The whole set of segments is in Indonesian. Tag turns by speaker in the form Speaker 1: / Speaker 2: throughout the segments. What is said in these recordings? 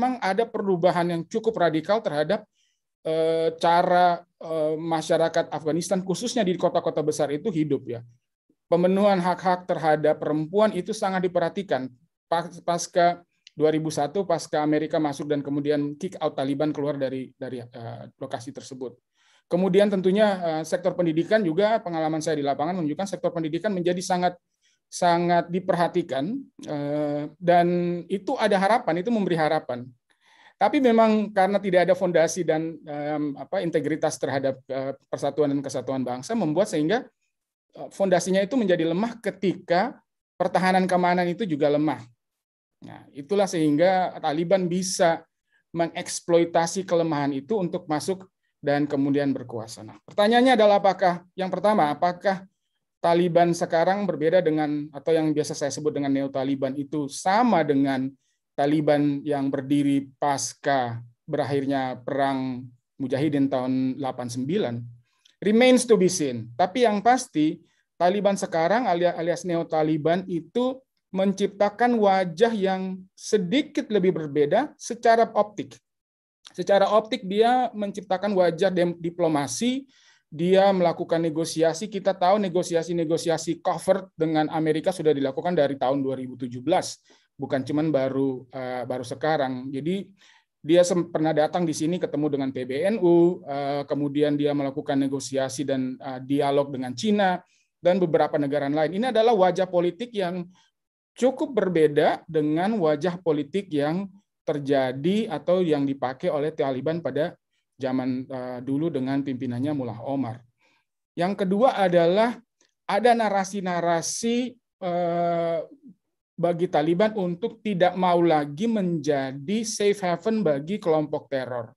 Speaker 1: memang ada perubahan yang cukup radikal terhadap eh, cara eh, masyarakat Afghanistan khususnya di kota-kota besar itu hidup ya. Pemenuhan hak-hak terhadap perempuan itu sangat diperhatikan pas, pasca 2001 pasca Amerika masuk dan kemudian kick out Taliban keluar dari dari eh, lokasi tersebut. Kemudian tentunya sektor pendidikan juga pengalaman saya di lapangan menunjukkan sektor pendidikan menjadi sangat sangat diperhatikan eh, dan itu ada harapan, itu memberi harapan. Tapi memang karena tidak ada fondasi dan apa integritas terhadap eh, persatuan dan kesatuan bangsa membuat sehingga eh, fondasinya itu menjadi lemah ketika pertahanan keamanan itu juga lemah. Nah, itulah sehingga Taliban bisa mengeksploitasi kelemahan itu untuk masuk dan kemudian berkuasa. Nah, pertanyaannya adalah apakah yang pertama, apakah Taliban sekarang berbeda dengan atau yang biasa saya sebut dengan neo Taliban itu sama dengan Taliban yang berdiri pasca berakhirnya perang Mujahidin tahun 89 remains to be seen. Tapi yang pasti Taliban sekarang alias neo Taliban itu menciptakan wajah yang sedikit lebih berbeda secara optik. Secara optik dia menciptakan wajah diplomasi dia melakukan negosiasi, kita tahu negosiasi-negosiasi cover dengan Amerika sudah dilakukan dari tahun 2017, bukan cuman baru uh, baru sekarang. Jadi dia pernah datang di sini ketemu dengan PBNU, eh, kemudian dia melakukan negosiasi dan eh, dialog dengan Cina dan beberapa negara lain. Ini adalah wajah politik yang cukup berbeda dengan wajah politik yang terjadi atau yang dipakai oleh Taliban pada zaman eh, dulu dengan pimpinannya Mullah Omar. Yang kedua adalah ada narasi-narasi eh, bagi Taliban untuk tidak mau lagi menjadi safe haven bagi kelompok teror.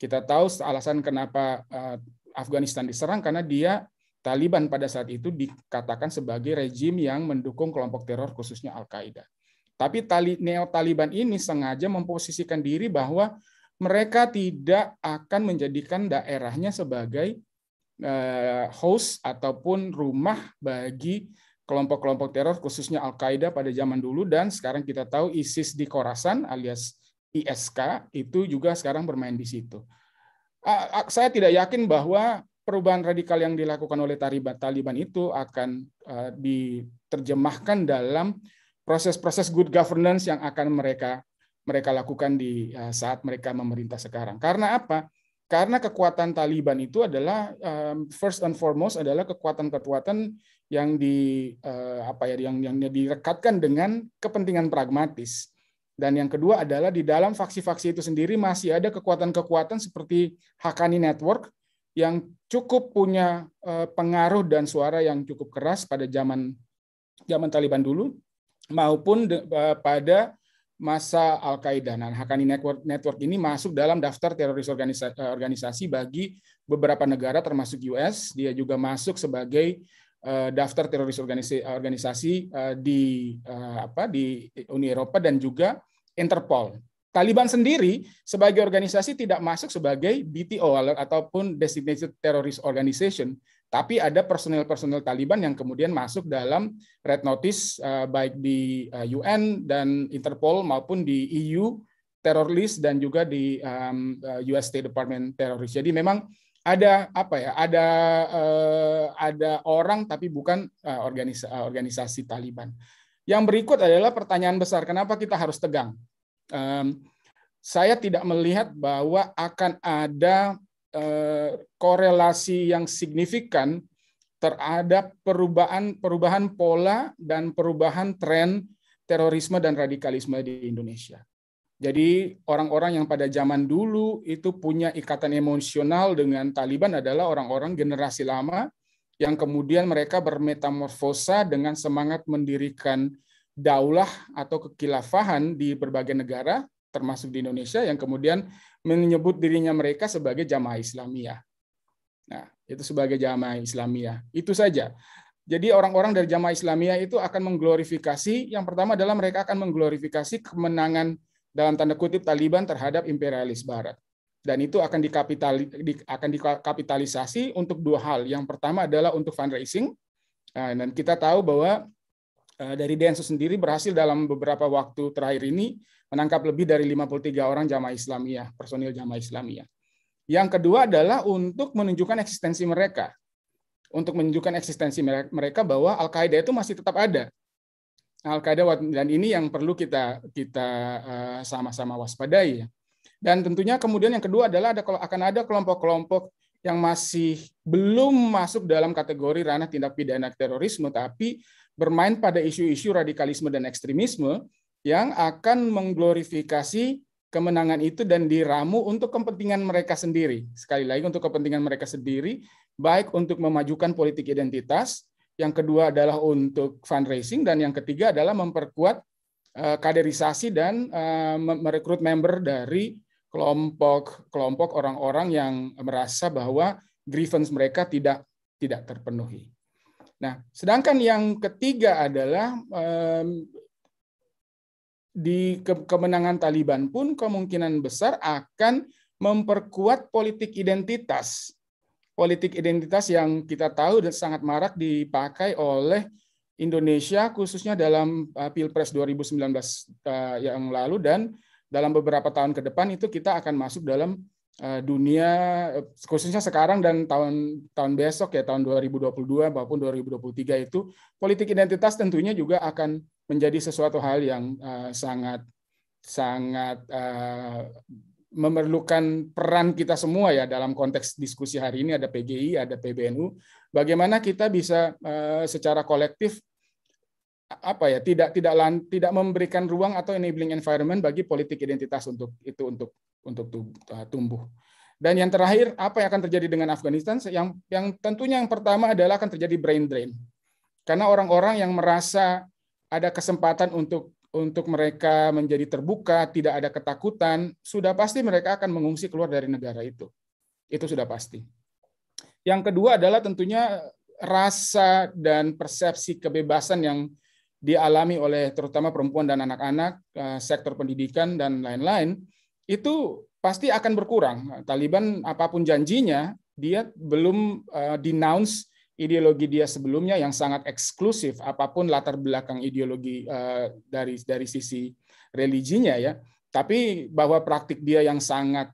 Speaker 1: Kita tahu alasan kenapa eh, Afghanistan diserang karena dia Taliban pada saat itu dikatakan sebagai rezim yang mendukung kelompok teror khususnya Al-Qaeda. Tapi neo-Taliban ini sengaja memposisikan diri bahwa mereka tidak akan menjadikan daerahnya sebagai eh, host ataupun rumah bagi kelompok-kelompok teror khususnya Al-Qaeda pada zaman dulu dan sekarang kita tahu ISIS di Khorasan alias ISK itu juga sekarang bermain di situ. Saya tidak yakin bahwa perubahan radikal yang dilakukan oleh Taliban itu akan eh, diterjemahkan dalam proses-proses good governance yang akan mereka mereka lakukan di eh, saat mereka memerintah sekarang. Karena apa? Karena kekuatan Taliban itu adalah eh, first and foremost adalah kekuatan-kekuatan yang di eh, apa ya yang yang direkatkan dengan kepentingan pragmatis. Dan yang kedua adalah di dalam faksi-faksi itu sendiri masih ada kekuatan-kekuatan seperti Hakani Network yang cukup punya pengaruh dan suara yang cukup keras pada zaman zaman Taliban dulu maupun pada masa Al-Qaeda. Nah, Hakani Network, Network ini masuk dalam daftar teroris organisasi eh, organisasi bagi beberapa negara termasuk US. Dia juga masuk sebagai eh, daftar teroris eh, organisasi organisasi di apa di Uni Eropa dan juga Interpol. Taliban sendiri sebagai organisasi tidak masuk sebagai BTO ataupun designated terrorist organization tapi ada personil-personil Taliban yang kemudian masuk dalam red notice eh, baik di eh, UN dan Interpol maupun di EU teror list dan juga di eh, US State Department teroris. Jadi memang ada apa ya? Ada ada orang tapi bukan organisasi, organisasi Taliban. Yang berikut adalah pertanyaan besar, kenapa kita harus tegang? saya tidak melihat bahwa akan ada Eh, korelasi yang signifikan terhadap perubahan-perubahan pola dan perubahan tren terorisme dan radikalisme di Indonesia. Jadi orang-orang yang pada zaman dulu itu punya ikatan emosional dengan Taliban adalah orang-orang generasi lama yang kemudian mereka bermetamorfosa dengan semangat mendirikan daulah atau kekilafahan di berbagai negara termasuk di Indonesia yang kemudian menyebut dirinya mereka sebagai jamaah Islamiyah. Nah, itu sebagai jamaah Islamiyah. Itu saja. Jadi orang-orang dari jamaah Islamiyah itu akan mengglorifikasi, yang pertama adalah mereka akan mengglorifikasi kemenangan dalam tanda kutip Taliban terhadap imperialis Barat. Dan itu akan, akan dikapitalisasi untuk dua hal. Yang pertama adalah untuk fundraising, nah, dan kita tahu bahwa Eh, dari Densus sendiri berhasil dalam beberapa waktu terakhir ini menangkap lebih dari 53 orang jamaah Islamiyah, personil jamaah Islamiyah. Yang kedua adalah untuk menunjukkan eksistensi mereka. Untuk menunjukkan eksistensi mereka bahwa Al-Qaeda itu masih tetap ada. Al-Qaeda dan ini yang perlu kita kita eh, sama-sama waspadai ya. Dan tentunya kemudian yang kedua adalah ada akan ada kelompok-kelompok yang masih belum masuk dalam kategori ranah tindak pidana terorisme tapi bermain pada isu-isu radikalisme dan ekstremisme yang akan mengglorifikasi kemenangan itu dan diramu untuk kepentingan mereka sendiri. Sekali lagi untuk kepentingan mereka sendiri, baik untuk memajukan politik identitas, yang kedua adalah untuk fundraising dan yang ketiga adalah memperkuat eh, kaderisasi dan eh, merekrut member dari kelompok-kelompok orang-orang yang merasa bahwa grievance mereka tidak tidak terpenuhi. Nah, sedangkan yang ketiga adalah di kemenangan Taliban pun kemungkinan besar akan memperkuat politik identitas. Politik identitas yang kita tahu dan sangat marak dipakai oleh Indonesia khususnya dalam eh, Pilpres 2019 eh, yang lalu dan dalam beberapa tahun ke depan itu kita akan masuk dalam Eh, dunia eh, khususnya sekarang dan tahun tahun besok ya tahun 2022 maupun 2023 itu politik identitas tentunya juga akan menjadi sesuatu hal yang uh, sangat sangat uh, memerlukan peran kita semua ya dalam konteks diskusi hari ini ada PGI ada PBNU bagaimana kita bisa uh, secara kolektif apa ya tidak tidak tidak memberikan ruang atau enabling environment bagi politik identitas untuk itu untuk untuk uh, tumbuh. Dan yang terakhir apa yang akan terjadi dengan Afghanistan yang yang tentunya yang pertama adalah akan terjadi brain drain. Karena orang-orang yang merasa ada kesempatan untuk untuk mereka menjadi terbuka, tidak ada ketakutan, sudah pasti mereka akan mengungsi keluar dari negara itu. Itu sudah pasti. Yang kedua adalah tentunya rasa dan persepsi kebebasan yang dialami oleh terutama perempuan dan anak-anak, eh, sektor pendidikan dan lain-lain, itu pasti akan berkurang. Taliban apapun janjinya, dia belum eh, denounce ideologi dia sebelumnya yang sangat eksklusif apapun latar belakang ideologi eh, dari dari sisi religinya ya. Tapi bahwa praktik dia yang sangat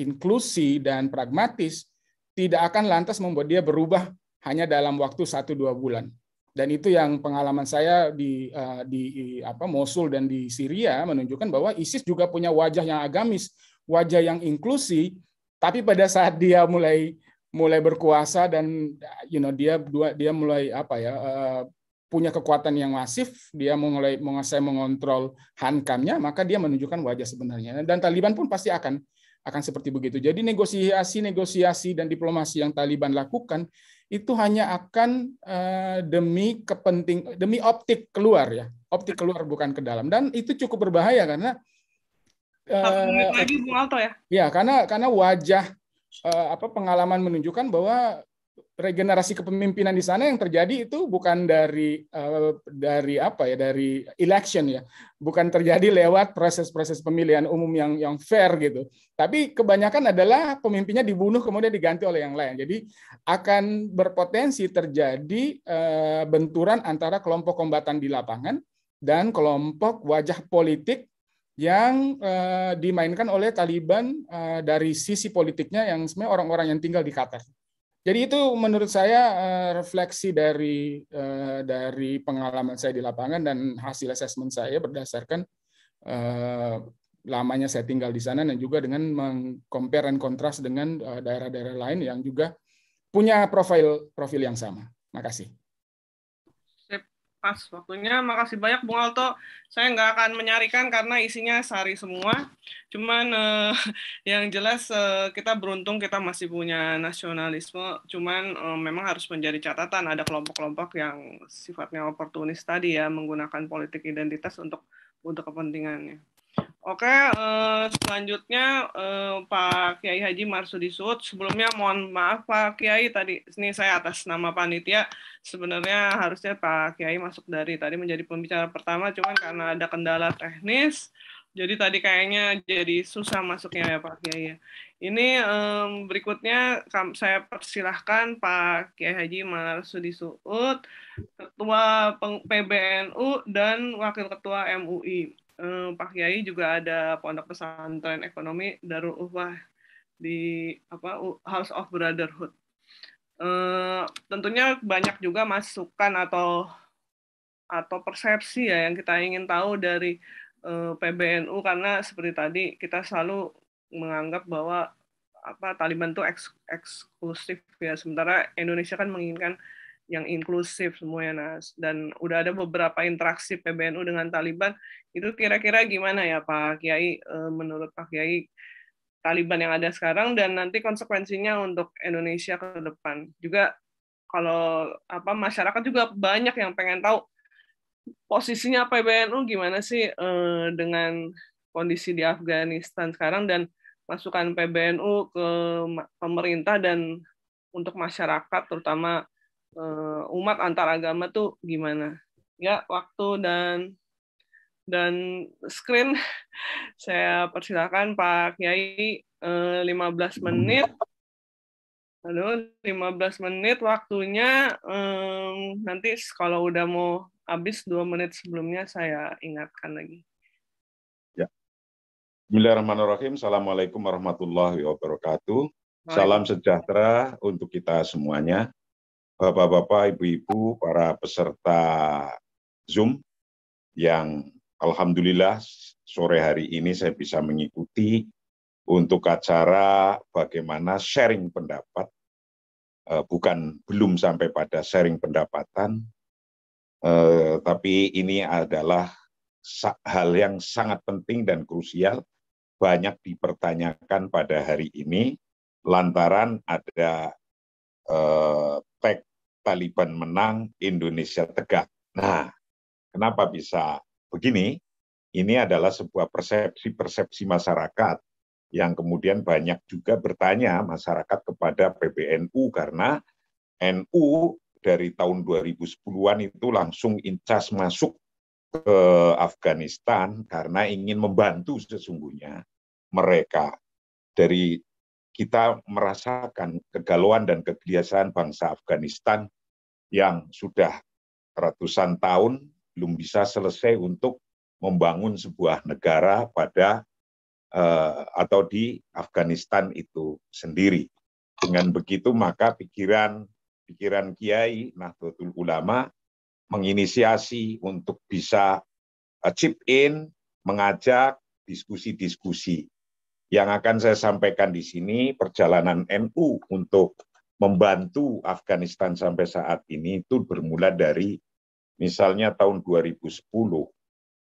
Speaker 1: inklusi dan pragmatis tidak akan lantas membuat dia berubah hanya dalam waktu satu dua bulan dan itu yang pengalaman saya di eh, di apa Mosul dan di Syria menunjukkan bahwa ISIS juga punya wajah yang agamis, wajah yang inklusi, tapi pada saat dia mulai mulai berkuasa dan you know dia dua dia mulai apa ya eh, punya kekuatan yang masif, dia mulai menguasai mengontrol hankamnya, maka dia menunjukkan wajah sebenarnya. Dan Taliban pun pasti akan akan seperti begitu. Jadi negosiasi-negosiasi dan diplomasi yang Taliban lakukan itu hanya akan uh, demi kepenting demi optik keluar ya optik keluar bukan ke dalam dan itu cukup berbahaya karena
Speaker 2: uh,
Speaker 3: ya
Speaker 1: ya karena karena wajah uh, apa pengalaman menunjukkan bahwa regenerasi kepemimpinan di sana yang terjadi itu bukan dari eh, dari apa ya dari election ya bukan terjadi lewat proses-proses pemilihan umum yang yang fair gitu tapi kebanyakan adalah pemimpinnya dibunuh kemudian diganti oleh yang lain jadi akan berpotensi terjadi eh, benturan antara kelompok kombatan di lapangan dan kelompok wajah politik yang eh, dimainkan oleh Taliban dari sisi politiknya yang sebenarnya orang-orang yang tinggal di Qatar. Jadi itu menurut saya eh, refleksi dari eh, dari pengalaman saya di lapangan dan hasil asesmen saya berdasarkan eh, lamanya saya tinggal di sana dan juga dengan mengcompare and kontras dengan daerah-daerah lain yang juga punya profil profil yang sama. Makasih
Speaker 3: pas waktunya. Makasih banyak Bung Alto. Saya nggak akan menyarikan karena isinya sari semua. Cuman eh, yang jelas eh, kita beruntung kita masih punya nasionalisme. Cuman eh, memang harus menjadi catatan ada kelompok-kelompok yang sifatnya oportunis tadi ya menggunakan politik identitas untuk untuk kepentingannya. Oke, eh, selanjutnya eh, Pak Kiai Haji Marsudi Sud. Sebelumnya mohon maaf Pak Kiai tadi ini saya atas nama panitia sebenarnya harusnya Pak Kiai masuk dari tadi menjadi pembicara pertama cuman karena ada kendala teknis jadi tadi kayaknya jadi susah masuknya ya Pak Kiai. Ya. Ini um, berikutnya saya persilahkan Pak Kiai Haji Marsudi Sud, Ketua PBNU dan Wakil Ketua MUI eh, Pak Kiai juga ada pondok pesantren ekonomi Darul Uwah di apa House of Brotherhood. Eh, tentunya banyak juga masukan atau atau persepsi ya yang kita ingin tahu dari eh, PBNU karena seperti tadi kita selalu menganggap bahwa apa Taliban itu eks, eksklusif ya sementara Indonesia kan menginginkan yang inklusif semuanya Nas dan udah ada beberapa interaksi PBNU dengan Taliban itu kira-kira gimana ya Pak Kiai e, menurut Pak Kiai Taliban yang ada sekarang dan nanti konsekuensinya untuk Indonesia ke depan juga kalau apa masyarakat juga banyak yang pengen tahu posisinya PBNU gimana sih e, dengan kondisi di Afghanistan sekarang dan masukan PBNU ke pemerintah dan untuk masyarakat terutama uh, umat antar agama tuh gimana ya waktu dan dan screen saya persilahkan Pak Kiai uh, eh, 15 menit Halo, 15 menit waktunya. Um, nanti kalau udah mau habis dua menit sebelumnya saya ingatkan lagi.
Speaker 4: Ya. Bismillahirrahmanirrahim. Assalamualaikum warahmatullahi wabarakatuh. Salam sejahtera untuk kita semuanya. Bapak-bapak, ibu-ibu, para peserta Zoom yang alhamdulillah sore hari ini saya bisa mengikuti untuk acara bagaimana sharing pendapat eh, bukan belum sampai pada sharing pendapatan eh, tapi ini adalah hal yang sangat penting dan krusial banyak dipertanyakan pada hari ini lantaran ada eh, tag Taliban menang, Indonesia tegak. Nah, kenapa bisa begini? Ini adalah sebuah persepsi-persepsi masyarakat yang kemudian banyak juga bertanya masyarakat kepada PBNU karena NU dari tahun 2010-an itu langsung incas masuk ke Afghanistan karena ingin membantu sesungguhnya mereka. Dari kita merasakan kegalauan dan kegelisahan bangsa Afghanistan yang sudah ratusan tahun belum bisa selesai untuk membangun sebuah negara pada eh, atau di Afghanistan itu sendiri. Dengan begitu maka pikiran pikiran Kiai Nahdlatul Ulama menginisiasi untuk bisa eh, chip in, mengajak diskusi-diskusi. Yang akan saya sampaikan di sini perjalanan NU untuk membantu Afghanistan sampai saat ini itu bermula dari misalnya tahun 2010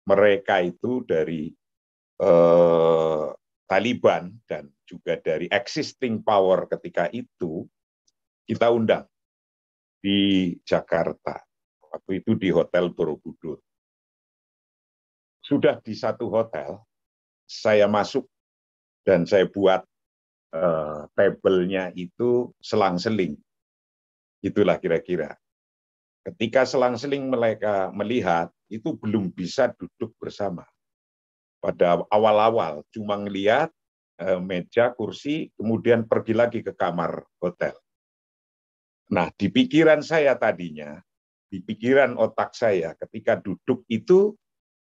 Speaker 4: mereka itu dari eh, Taliban dan juga dari existing power ketika itu kita undang di Jakarta waktu itu di Hotel Borobudur sudah di satu hotel saya masuk dan saya buat eh, tabelnya itu selang-seling. Itulah kira-kira. Ketika selang-seling mereka melihat, itu belum bisa duduk bersama. Pada awal-awal cuma ngelihat eh, meja, kursi, kemudian pergi lagi ke kamar hotel. Nah, di pikiran saya tadinya, di pikiran otak saya ketika duduk itu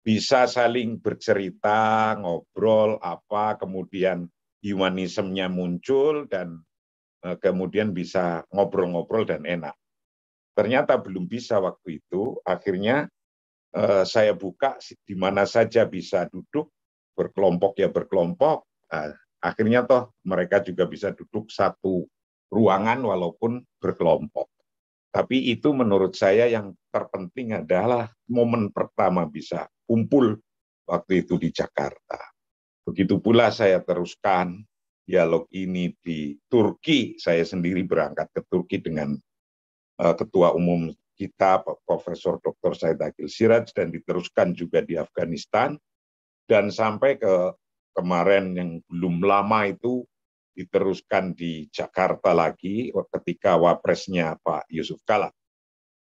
Speaker 4: bisa saling bercerita, ngobrol apa, kemudian humanismenya muncul dan e, kemudian bisa ngobrol-ngobrol dan enak. Ternyata belum bisa waktu itu, akhirnya e, saya buka di mana saja bisa duduk, berkelompok ya berkelompok, e, akhirnya toh mereka juga bisa duduk satu ruangan walaupun berkelompok. Tapi itu menurut saya yang terpenting adalah momen pertama bisa kumpul waktu itu di Jakarta. Begitu pula saya teruskan dialog ini di Turki. Saya sendiri berangkat ke Turki dengan eh, Ketua Umum kita, Profesor Dr. Said Agil Siraj, dan diteruskan juga di Afghanistan. Dan sampai ke kemarin yang belum lama itu diteruskan di Jakarta lagi ketika wapresnya Pak Yusuf Kala.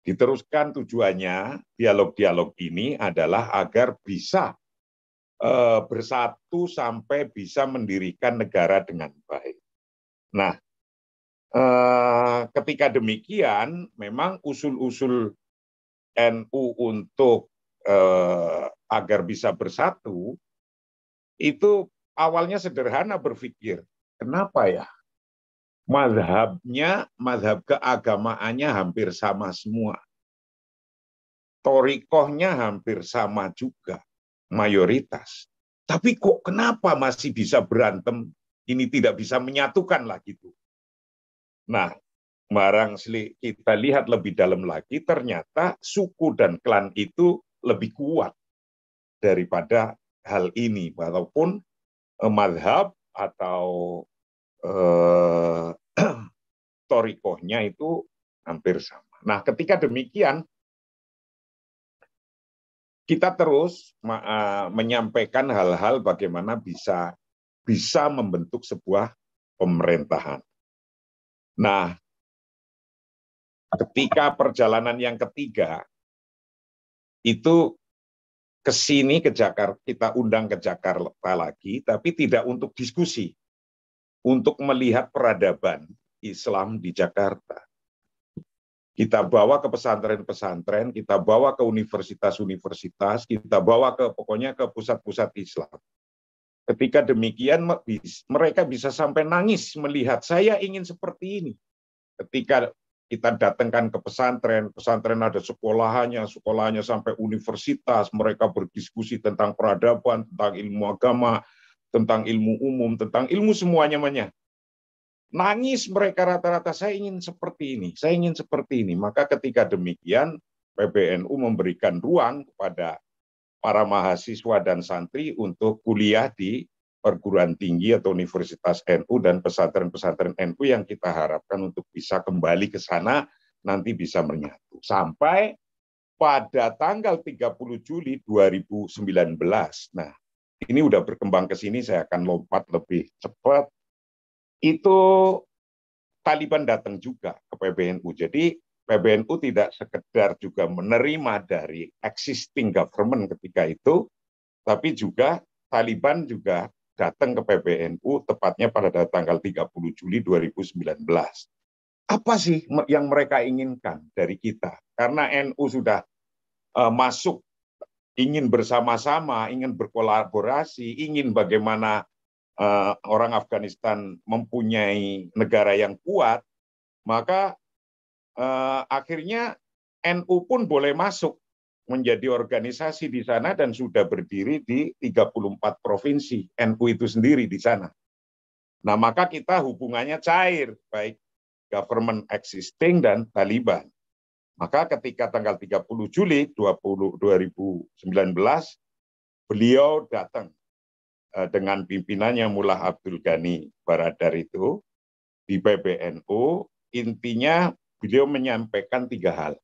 Speaker 4: Diteruskan tujuannya dialog-dialog ini adalah agar bisa Eh, bersatu sampai bisa mendirikan negara dengan baik. Nah, eh, ketika demikian, memang usul-usul NU untuk eh, agar bisa bersatu itu awalnya sederhana berpikir, kenapa ya? Madhabnya, madhab keagamaannya hampir sama semua. Torikohnya hampir sama juga mayoritas. Tapi kok kenapa masih bisa berantem? Ini tidak bisa menyatukan lagi tuh. Nah, barang kita lihat lebih dalam lagi, ternyata suku dan klan itu lebih kuat daripada hal ini, walaupun eh, madhab atau eh, torikohnya itu hampir sama. Nah, ketika demikian, kita terus eh, menyampaikan hal-hal bagaimana bisa
Speaker 2: bisa membentuk sebuah pemerintahan. Nah, ketika perjalanan yang ketiga itu
Speaker 4: ke sini ke Jakarta kita undang ke Jakarta lagi tapi tidak untuk diskusi untuk melihat peradaban Islam di Jakarta kita bawa ke pesantren-pesantren, kita bawa ke universitas-universitas, kita bawa ke pokoknya ke pusat-pusat Islam. Ketika demikian mereka bisa sampai nangis melihat saya ingin seperti ini. Ketika kita datangkan ke pesantren, pesantren ada sekolahnya, sekolahnya sampai universitas, mereka berdiskusi tentang peradaban, tentang ilmu agama, tentang ilmu umum, tentang ilmu semuanya Nangis mereka rata-rata, saya ingin seperti ini, saya ingin seperti ini. Maka ketika demikian, PBNU memberikan ruang kepada para mahasiswa dan santri untuk kuliah di perguruan tinggi atau universitas NU dan pesantren-pesantren NU yang kita harapkan untuk bisa kembali ke sana nanti bisa menyatu. Sampai pada tanggal 30 Juli 2019. Nah, ini udah berkembang ke sini, saya akan lompat lebih cepat itu Taliban datang juga ke PBNU. Jadi PBNU tidak sekedar juga menerima dari existing government ketika itu, tapi juga Taliban juga datang ke PBNU tepatnya pada tanggal 30 Juli 2019. Apa sih yang mereka inginkan dari kita? Karena NU sudah uh, masuk ingin bersama-sama, ingin berkolaborasi, ingin bagaimana uh, orang Afghanistan mempunyai negara yang kuat, maka uh, akhirnya NU pun boleh masuk menjadi organisasi di sana dan sudah berdiri di 34 provinsi NU itu sendiri di sana. Nah, maka kita hubungannya cair, baik government existing dan Taliban. Maka ketika tanggal 30 Juli 20, 2019, beliau datang Eh, dengan pimpinannya Mullah Abdul Ghani Baradar itu di PBNU intinya beliau menyampaikan tiga hal.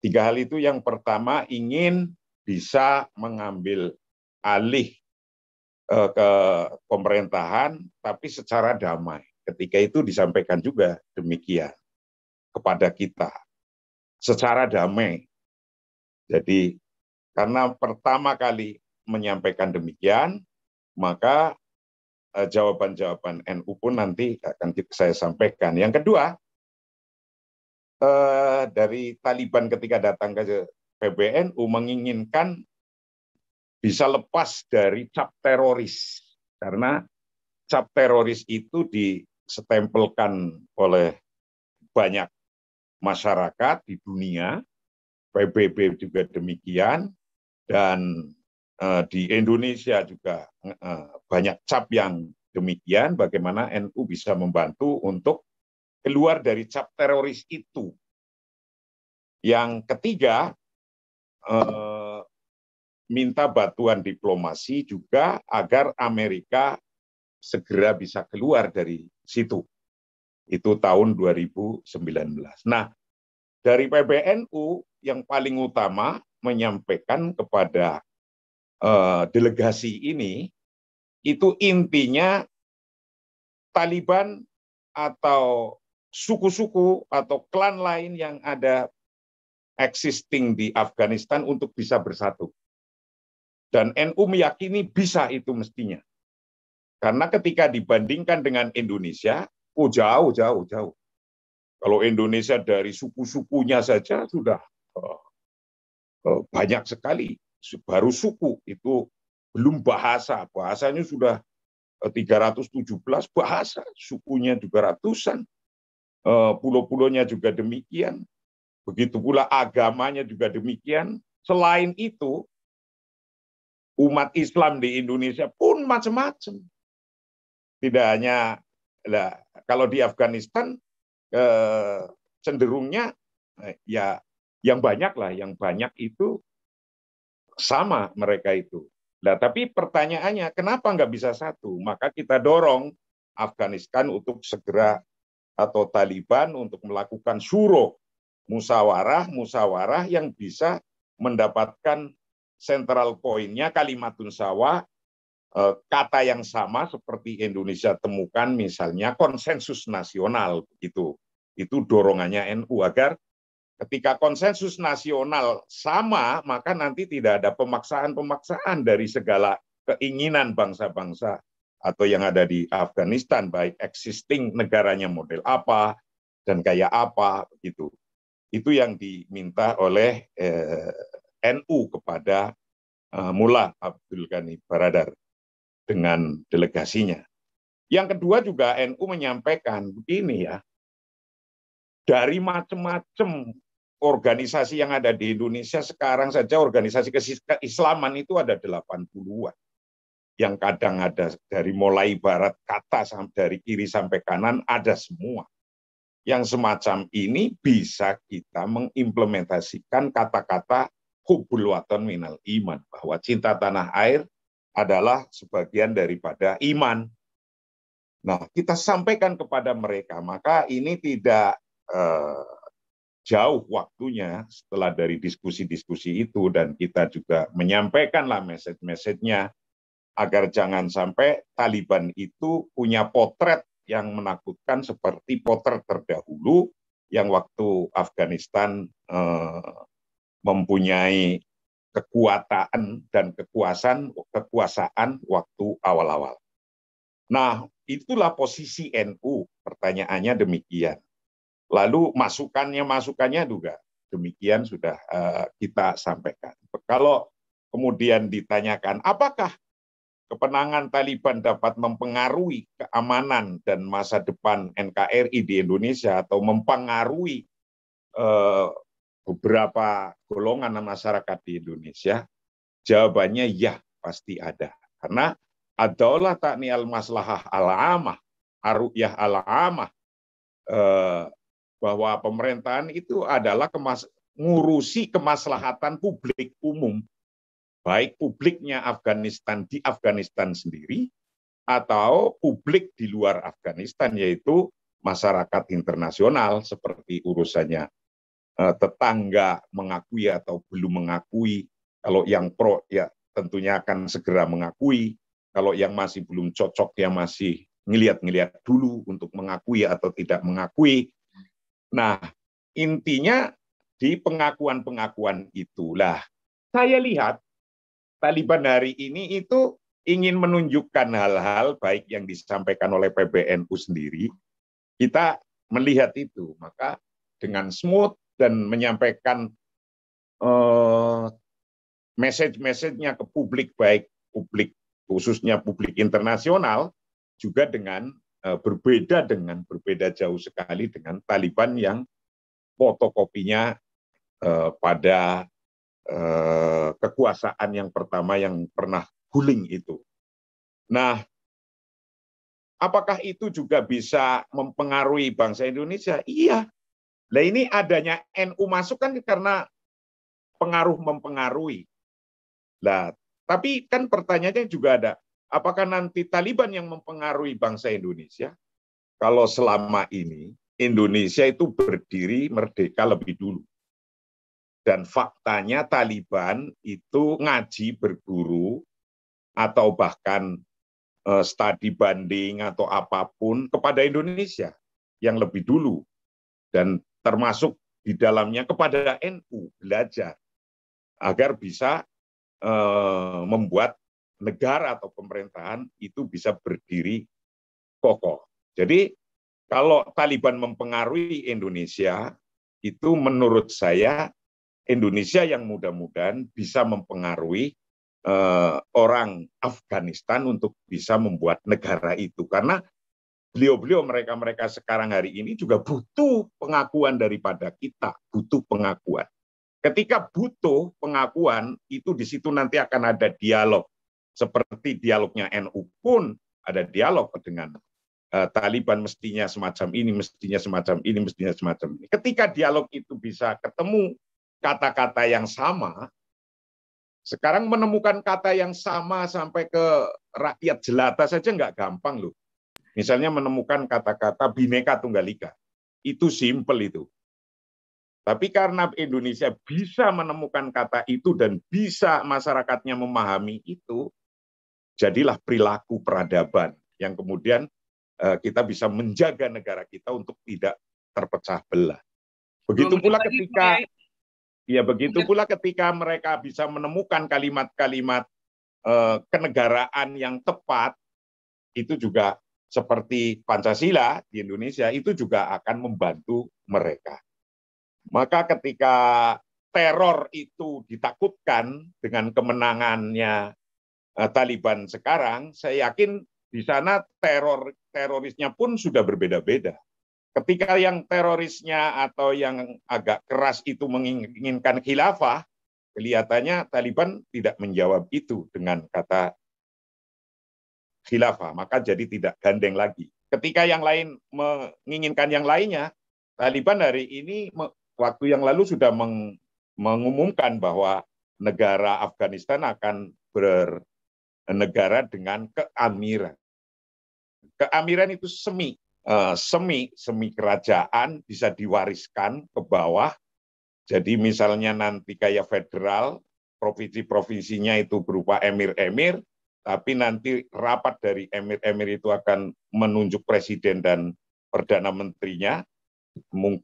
Speaker 4: Tiga hal itu yang pertama ingin bisa mengambil alih eh, ke pemerintahan tapi secara damai. Ketika itu disampaikan juga demikian kepada kita secara damai. Jadi karena pertama kali menyampaikan demikian, maka eh, jawaban-jawaban NU pun nanti akan saya sampaikan. Yang kedua, eh, dari Taliban ketika datang ke PBNU menginginkan bisa lepas dari cap teroris karena cap teroris itu disetempelkan oleh banyak masyarakat di dunia PBB juga demikian dan Eh, di Indonesia juga banyak cap yang demikian, bagaimana NU bisa membantu untuk keluar dari cap teroris itu. Yang ketiga, eh, minta bantuan diplomasi juga agar Amerika segera bisa keluar dari situ. Itu tahun 2019. Nah, dari PBNU yang paling utama menyampaikan kepada Eh, delegasi ini itu intinya Taliban atau suku-suku atau klan lain yang ada existing di Afghanistan untuk bisa bersatu. Dan NU meyakini bisa itu mestinya. Karena ketika dibandingkan dengan Indonesia, oh jauh, jauh, jauh. Kalau Indonesia dari suku-sukunya saja sudah eh, eh, banyak sekali baru suku itu belum bahasa bahasanya sudah 317 eh, bahasa sukunya juga ratusan eh, pulau-pulaunya juga demikian begitu pula agamanya juga demikian selain itu umat Islam di Indonesia pun macam-macam tidak hanya lah kalau di Afghanistan eh, cenderungnya ya yang banyak lah yang banyak itu sama mereka itu. Nah, tapi pertanyaannya, kenapa nggak bisa satu? Maka kita dorong Afghanistan untuk segera atau Taliban untuk melakukan suruh musawarah, musawarah yang bisa mendapatkan sentral poinnya kalimatun sawa, eh, kata yang sama seperti Indonesia temukan misalnya konsensus nasional begitu. Itu dorongannya NU agar Ketika konsensus nasional sama, maka nanti tidak ada pemaksaan-pemaksaan dari segala keinginan bangsa-bangsa atau yang ada di Afghanistan, baik existing negaranya model apa dan kayak apa, begitu. Itu yang diminta oleh eh, NU kepada eh, Mula Abdul Ghani Baradar dengan delegasinya. Yang kedua juga NU menyampaikan begini ya, dari macam-macam organisasi yang ada di Indonesia sekarang saja organisasi keislaman itu ada 80-an. Yang kadang ada dari mulai barat kata sampai dari kiri sampai kanan ada semua. Yang semacam ini bisa kita mengimplementasikan kata-kata hubul watan minal iman bahwa cinta tanah air adalah sebagian daripada iman. Nah, kita sampaikan kepada mereka, maka ini tidak eh, jauh waktunya setelah dari diskusi-diskusi itu dan kita juga menyampaikanlah message-message-nya agar jangan sampai Taliban itu punya potret yang menakutkan seperti potret terdahulu yang waktu Afghanistan eh, mempunyai kekuatan dan kekuasaan kekuasaan waktu awal-awal. Nah, itulah posisi NU. Pertanyaannya demikian. Lalu masukannya masukannya juga demikian sudah eh, kita sampaikan. Kalau kemudian ditanyakan apakah kepenangan Taliban dapat mempengaruhi keamanan dan masa depan NKRI di Indonesia atau mempengaruhi eh, beberapa golongan masyarakat di Indonesia? Jawabannya ya, pasti ada. Karena adalah takni al-maslahah al-amah, aruyah al-amah, eh, bahwa pemerintahan itu adalah kemas ngurusi kemaslahatan publik umum, baik publiknya Afghanistan di Afghanistan sendiri atau publik di luar Afghanistan yaitu masyarakat internasional seperti urusannya eh, tetangga mengakui atau belum mengakui kalau yang pro ya tentunya akan segera mengakui kalau yang masih belum cocok ya masih ngelihat-ngelihat dulu untuk mengakui atau tidak mengakui Nah, intinya di pengakuan-pengakuan itulah saya lihat Taliban hari ini itu ingin menunjukkan hal-hal baik yang disampaikan oleh PBNU sendiri. Kita melihat itu, maka dengan smooth dan menyampaikan uh, message-message-nya ke publik baik publik khususnya publik internasional juga dengan Eh, berbeda dengan berbeda jauh sekali dengan Taliban yang fotokopinya eh, pada eh, kekuasaan yang pertama yang pernah guling itu. Nah, apakah itu juga bisa mempengaruhi bangsa Indonesia? Iya. Nah ini adanya NU masuk kan karena pengaruh mempengaruhi. Nah, tapi kan pertanyaannya juga ada, Apakah nanti Taliban yang mempengaruhi bangsa Indonesia? Kalau selama ini Indonesia itu berdiri merdeka lebih dulu. Dan faktanya Taliban itu ngaji berguru atau bahkan eh, studi banding atau apapun kepada Indonesia yang lebih dulu dan termasuk di dalamnya kepada NU belajar agar bisa eh, membuat negara atau pemerintahan itu bisa berdiri kokoh. Jadi kalau Taliban mempengaruhi Indonesia, itu menurut saya Indonesia yang mudah-mudahan bisa mempengaruhi uh, orang Afghanistan untuk bisa membuat negara itu. Karena beliau-beliau mereka-mereka sekarang hari ini juga butuh pengakuan daripada kita, butuh pengakuan. Ketika butuh pengakuan, itu di situ nanti akan ada dialog seperti dialognya NU pun ada dialog dengan eh, Taliban mestinya semacam ini, mestinya semacam ini, mestinya semacam ini. Ketika dialog itu bisa ketemu kata-kata yang sama, sekarang menemukan kata yang sama sampai ke rakyat jelata saja nggak gampang loh. Misalnya menemukan kata-kata bineka tunggal ika. Itu simple itu. Tapi karena Indonesia bisa menemukan kata itu dan bisa masyarakatnya memahami itu, jadilah perilaku peradaban yang kemudian eh, kita bisa menjaga negara kita untuk tidak terpecah belah. Begitu pula ketika ya iya, begitu pula ketika mereka bisa menemukan kalimat-kalimat eh, kenegaraan yang tepat itu juga seperti Pancasila di Indonesia itu juga akan membantu mereka. Maka ketika teror itu ditakutkan dengan kemenangannya Eh, Taliban sekarang, saya yakin di sana teror terorisnya pun sudah berbeda-beda. Ketika yang terorisnya atau yang agak keras itu menginginkan khilafah, kelihatannya Taliban tidak menjawab itu dengan kata khilafah, maka jadi tidak gandeng lagi. Ketika yang lain menginginkan yang lainnya, Taliban hari ini waktu yang lalu sudah mengumumkan bahwa negara Afghanistan akan ber negara dengan keamiran. Keamiran itu semi, eh, semi, semi kerajaan bisa diwariskan ke bawah. Jadi misalnya nanti kayak federal, provinsi-provinsinya itu berupa emir-emir, tapi nanti rapat dari emir-emir itu akan menunjuk presiden dan perdana menterinya.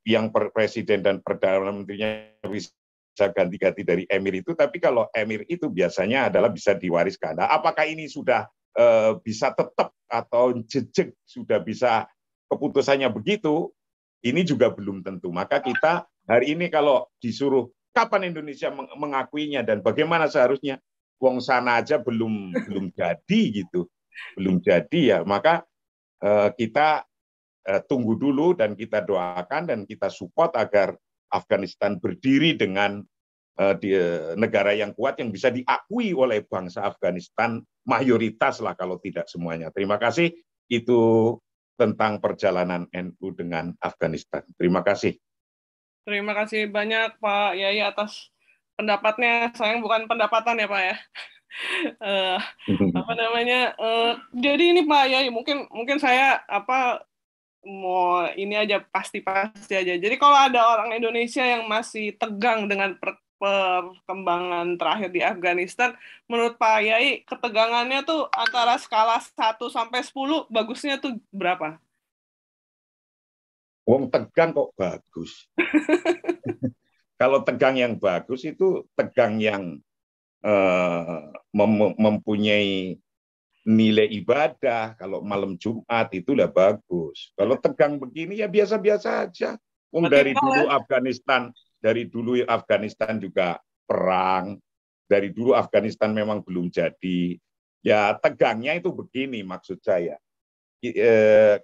Speaker 4: Yang presiden dan perdana menterinya bisa bisa ganti-ganti dari emir itu, tapi kalau emir itu biasanya adalah bisa diwariskan. Nah, apakah ini sudah uh, bisa tetap atau jejak sudah bisa keputusannya begitu? Ini juga belum tentu. Maka kita hari ini kalau disuruh kapan Indonesia mengakuinya dan bagaimana seharusnya, wong sana aja belum belum jadi gitu, belum jadi ya. Maka uh, kita uh, tunggu dulu dan kita doakan dan kita support agar Afghanistan berdiri dengan uh, di, eh, negara yang kuat yang bisa diakui oleh bangsa Afghanistan mayoritas lah kalau tidak semuanya. Terima kasih itu tentang perjalanan NU dengan Afghanistan. Terima kasih.
Speaker 3: Terima kasih banyak Pak Yai atas pendapatnya. Sayang bukan pendapatan ya Pak ya. uh, apa namanya? Uh, jadi ini Pak Yai mungkin mungkin saya apa mau ini aja pasti-pasti aja. Jadi kalau ada orang Indonesia yang masih tegang dengan per perkembangan terakhir di Afghanistan, menurut Pak Yai ketegangannya tuh antara skala 1 sampai 10 bagusnya tuh berapa?
Speaker 4: Wong tegang kok bagus. kalau tegang yang bagus itu tegang yang uh, mem mempunyai nilai ibadah, kalau malam Jumat itu udah bagus. Kalau tegang begini ya biasa-biasa aja. Um, dari dulu Afghanistan, dari dulu Afghanistan juga perang. Dari dulu Afghanistan memang belum jadi. Ya tegangnya itu begini maksud saya. Eh,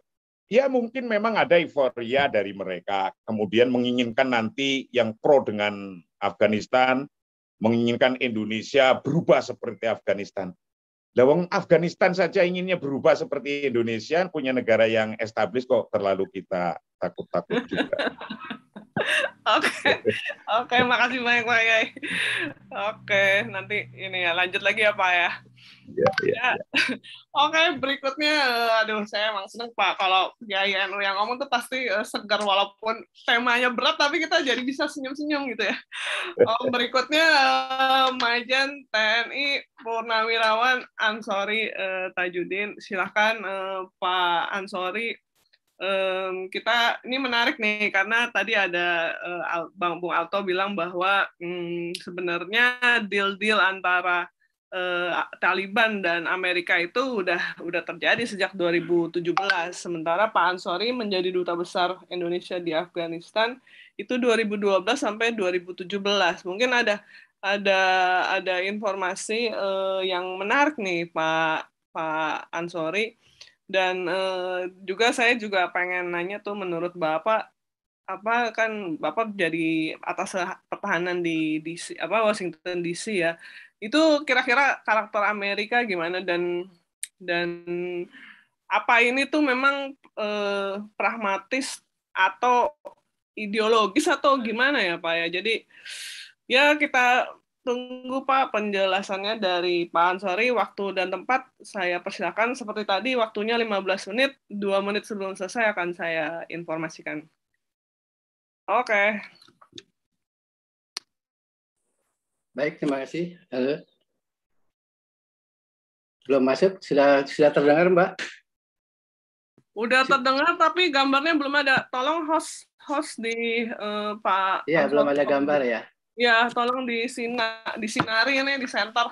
Speaker 4: ya mungkin memang ada euforia dari mereka, kemudian menginginkan nanti yang pro dengan Afghanistan, menginginkan Indonesia berubah seperti Afghanistan. Lawang Afghanistan saja inginnya berubah seperti Indonesia, punya negara yang established kok terlalu kita takut-takut juga.
Speaker 3: Oke, oke, makasih banyak Pak Yai. Oke, nanti ini ya lanjut lagi ya Pak ya. Yeah, yeah, yeah. Oke, okay, berikutnya, aduh saya emang seneng Pak kalau Kiai ya, yang ngomong tuh pasti uh, segar walaupun temanya berat tapi kita jadi bisa senyum-senyum gitu ya. Oh, berikutnya uh, Majen TNI Purnawirawan Ansori uh, Tajudin, silahkan uh, Pak Ansori um, kita ini menarik nih karena tadi ada uh, Bang Bung Alto bilang bahwa um, sebenarnya deal-deal antara uh, Taliban dan Amerika itu udah udah terjadi sejak 2017 sementara Pak Ansori menjadi duta besar Indonesia di Afghanistan itu 2012 sampai 2017 mungkin ada ada ada informasi uh, yang menarik nih Pak Pak Ansori dan uh, juga saya juga pengen nanya tuh menurut Bapak apa kan Bapak jadi atas pertahanan di DC apa Washington DC ya. Itu kira-kira karakter Amerika gimana dan dan apa ini tuh memang eh, pragmatis atau ideologis atau gimana ya Pak ya. Jadi ya kita Tunggu Pak penjelasannya dari Pak Ansori waktu dan tempat saya persilakan seperti tadi waktunya 15 menit, 2 menit sebelum selesai akan saya informasikan.
Speaker 2: Oke. Okay. Baik, terima kasih. Halo. Belum masuk, sudah sudah terdengar Mbak?
Speaker 3: Udah terdengar tapi gambarnya belum ada. Tolong host host di uh, Pak. Iya, belum ada gambar ya ya tolong di di sinari ini ya, di center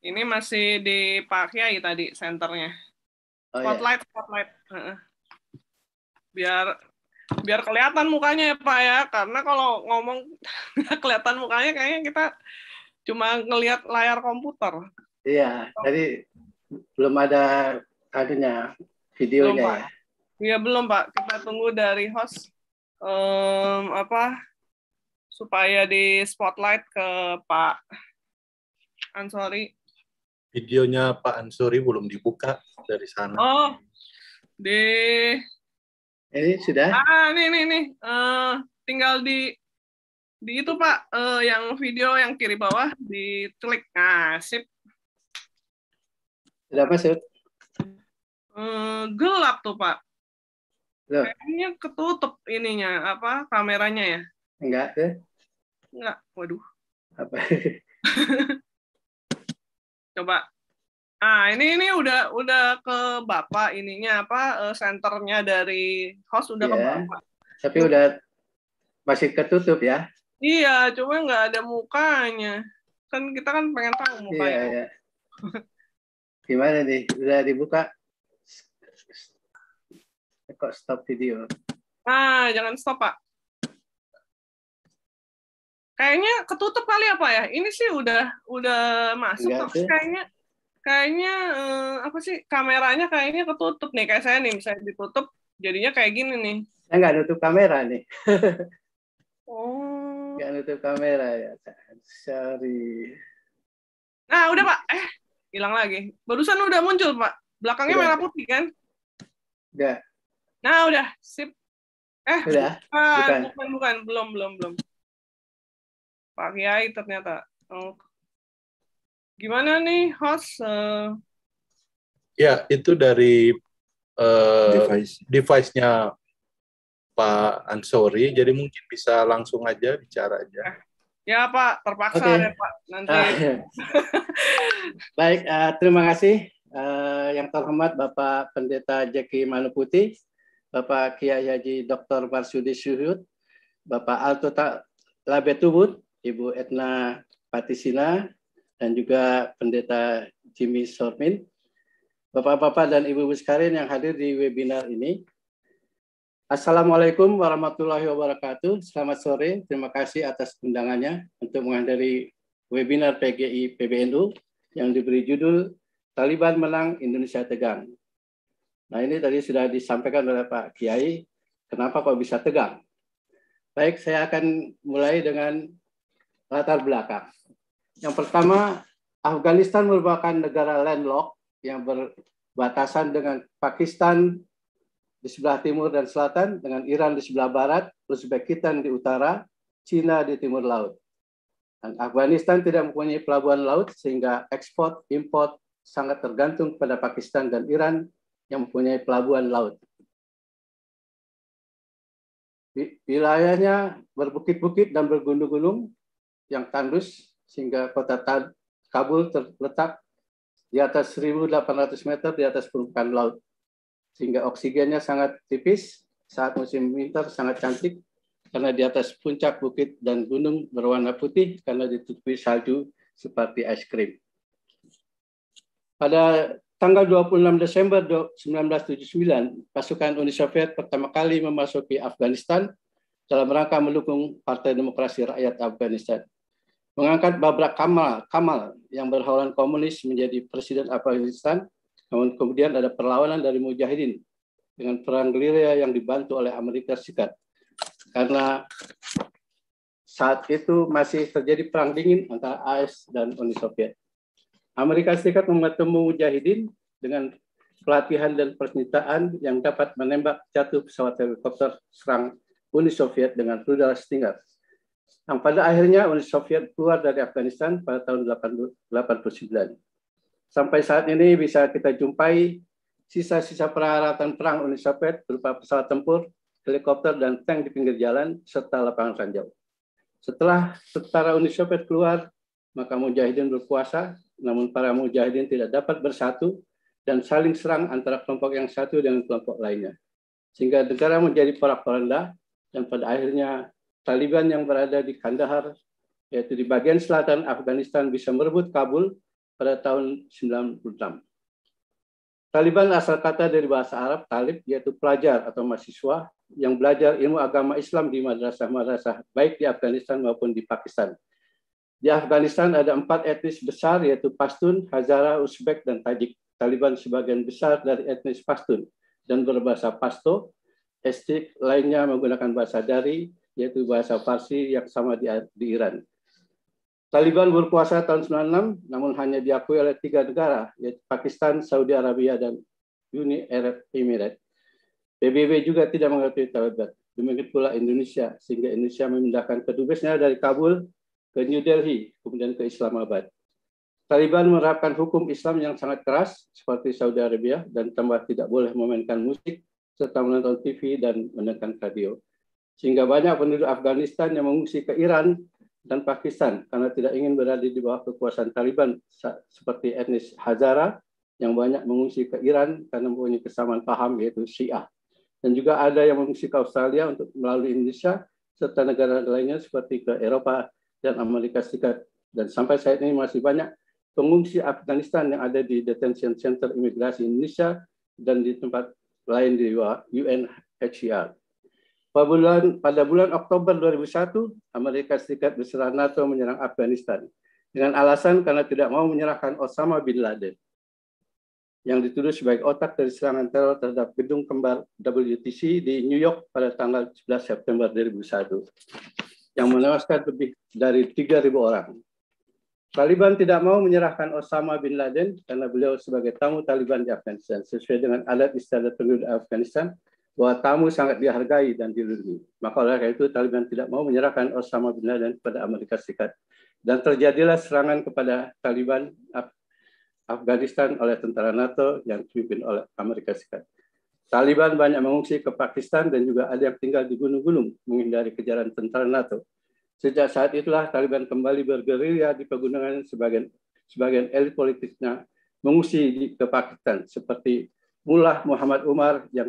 Speaker 3: ini masih di dipakai ya tadi senternya oh, iya. spotlight spotlight biar biar kelihatan mukanya ya pak ya karena kalau ngomong kelihatan mukanya kayaknya kita cuma ngelihat layar komputer
Speaker 5: iya jadi belum ada adanya videonya belum, ya.
Speaker 3: Ya belum Pak, kita tunggu dari host um, apa supaya di spotlight ke Pak Ansori.
Speaker 5: Videonya Pak Ansori belum dibuka dari sana.
Speaker 3: Oh, di ini sudah. Ah, ini ini nih, uh, tinggal di di itu Pak, uh, yang video yang kiri bawah klik. Nah, sip. Sudah apa sih? Eh, uh, gelap tuh Pak.
Speaker 2: Kayaknya
Speaker 3: ketutup ininya apa kameranya ya? Enggak deh. Enggak. Waduh. Apa? Coba. Ah, ini ini udah udah ke Bapak ininya apa eh, senternya dari host udah yeah. ke Bapak.
Speaker 5: Tapi udah masih ketutup ya?
Speaker 3: Iya, cuma nggak ada mukanya. Kan kita kan pengen tahu iya, mukanya. Iya, iya.
Speaker 5: Gimana nih? Udah dibuka? Pak stop video.
Speaker 3: Ah, jangan stop, Pak. Kayaknya ketutup kali apa ya, ya? Ini sih udah udah masuk tapi kayaknya kayaknya eh, apa sih kameranya kayaknya ketutup nih kayak saya nih misalnya ditutup jadinya kayak gini nih.
Speaker 5: Saya nggak nutup kamera nih.
Speaker 3: oh. Nggak nutup kamera ya. Sorry. Nah, udah Pak. Eh, hilang lagi. Barusan udah muncul Pak. Belakangnya udah. merah putih kan?
Speaker 2: Udah. Nah, udah, sip. Eh, udah. Bukan, bukan, bukan, bukan. belum, belum, belum. Pak Kiai ternyata. Oh.
Speaker 3: Gimana nih, host? Uh...
Speaker 2: Ya, itu dari
Speaker 5: uh, device. device-nya Pak Ansori, jadi mungkin bisa langsung aja bicara aja. Eh,
Speaker 3: ya Pak, terpaksa okay. ya Pak nanti. Ah, ya.
Speaker 5: Baik, uh, terima kasih uh, yang terhormat Bapak Pendeta Jeki Manuputi, Bapak Kiai Haji Dr. Marsudi Syuhud, Bapak Alto Tak Labetubut, Ibu Etna Patisina, dan juga Pendeta Jimmy Sormin, Bapak-Bapak dan Ibu-Ibu sekalian yang hadir di webinar ini. Assalamualaikum warahmatullahi wabarakatuh. Selamat sore. Terima kasih atas undangannya untuk menghadiri webinar PGI PBNU yang diberi judul Taliban Menang Indonesia Tegang. Nah ini tadi sudah disampaikan oleh Pak Kiai, kenapa kok bisa tegang? Baik, saya akan mulai dengan latar belakang. Yang pertama, Afghanistan merupakan negara landlock yang berbatasan dengan Pakistan di sebelah timur dan selatan, dengan Iran di sebelah barat, Uzbekistan di utara, Cina di timur laut. Dan Afghanistan tidak mempunyai pelabuhan laut sehingga ekspor import sangat tergantung pada Pakistan dan Iran yang mempunyai pelabuhan laut. Wilayahnya berbukit-bukit dan bergunung-gunung yang tandus sehingga kota Kabul terletak di atas 1.800 meter di atas permukaan laut. Sehingga oksigennya sangat tipis saat musim winter sangat cantik karena di atas puncak bukit dan gunung berwarna putih karena ditutupi salju seperti es krim. Pada Tanggal 26 Desember 1979, pasukan Uni Soviet pertama kali memasuki Afghanistan dalam rangka mendukung Partai Demokrasi Rakyat Afghanistan. Mengangkat Babrak Kamal, Kamal yang berhaluan komunis menjadi presiden Afghanistan, namun kemudian ada perlawanan dari mujahidin dengan perang gerilya yang dibantu oleh Amerika Serikat. Karena saat itu masih terjadi perang dingin antara AS dan Uni Soviet. Amerika Serikat membantu mujahidin dengan pelatihan dan persenjataan yang dapat menembak jatuh pesawat helikopter serang Uni Soviet dengan rudal Stinger. Yang pada akhirnya Uni Soviet keluar dari Afghanistan pada tahun 1989. Sampai saat ini bisa kita jumpai sisa-sisa peralatan perang Uni Soviet berupa pesawat tempur, helikopter, dan tank di pinggir jalan, serta lapangan ranjau. Setelah tentara Uni Soviet keluar, maka Mujahidin berkuasa namun para mujahidin tidak dapat bersatu dan saling serang antara kelompok yang satu dengan kelompok lainnya. Sehingga negara menjadi porak poranda dan pada akhirnya Taliban yang berada di Kandahar, yaitu di bagian selatan Afghanistan, bisa merebut Kabul pada tahun 96. Taliban asal kata dari bahasa Arab talib, yaitu pelajar atau mahasiswa yang belajar ilmu agama Islam di madrasah-madrasah, baik di Afghanistan maupun di Pakistan di Afghanistan ada empat etnis besar yaitu Pashtun, Hazara, Uzbek, dan Tajik. Taliban sebagian besar dari etnis Pashtun dan berbahasa Pashto. Etnik lainnya menggunakan bahasa Dari, yaitu bahasa Farsi yang sama di, di Iran. Taliban berkuasa tahun 96, namun hanya diakui oleh tiga negara, yaitu Pakistan, Saudi Arabia, dan Uni Arab Emirates. PBB juga tidak mengakui Taliban. Demikian pula Indonesia, sehingga Indonesia memindahkan kedubesnya dari Kabul ke New Delhi, kemudian ke Islamabad. Taliban menerapkan hukum Islam yang sangat keras seperti Saudi Arabia dan tambah tidak boleh memainkan musik serta menonton TV dan menekan radio. Sehingga banyak penduduk Afghanistan yang mengungsi ke Iran dan Pakistan karena tidak ingin berada di bawah kekuasaan Taliban seperti etnis Hazara yang banyak mengungsi ke Iran karena mempunyai kesamaan paham yaitu Syiah. Dan juga ada yang mengungsi ke Australia untuk melalui Indonesia serta negara lainnya seperti ke Eropa dan Amerika Serikat. Dan sampai saat ini masih banyak pengungsi Afghanistan yang ada di Detention Center Imigrasi Indonesia dan di tempat lain di UNHCR. Pada bulan, pada bulan Oktober 2001, Amerika Serikat beserta NATO menyerang Afghanistan dengan alasan karena tidak mau menyerahkan Osama bin Laden yang dituduh sebagai otak dari serangan teror terhadap gedung kembar WTC di New York pada tanggal 11 September 2001 yang menewaskan lebih dari 3.000 orang. Taliban tidak mau menyerahkan Osama bin Laden karena beliau sebagai tamu Taliban di Afghanistan sesuai dengan adat istiadat penduduk Afghanistan bahwa tamu sangat dihargai dan dilindungi. Maka oleh karena itu Taliban tidak mau menyerahkan Osama bin Laden kepada Amerika Serikat dan terjadilah serangan kepada Taliban Af Afghanistan oleh tentara NATO yang dipimpin oleh Amerika Serikat. Taliban banyak mengungsi ke Pakistan dan juga ada yang tinggal di gunung-gunung menghindari kejaran tentara NATO. Sejak saat itulah Taliban kembali bergerilya di pegunungan sebagian sebagian elit politiknya mengungsi di, ke Pakistan seperti Mullah Muhammad Umar yang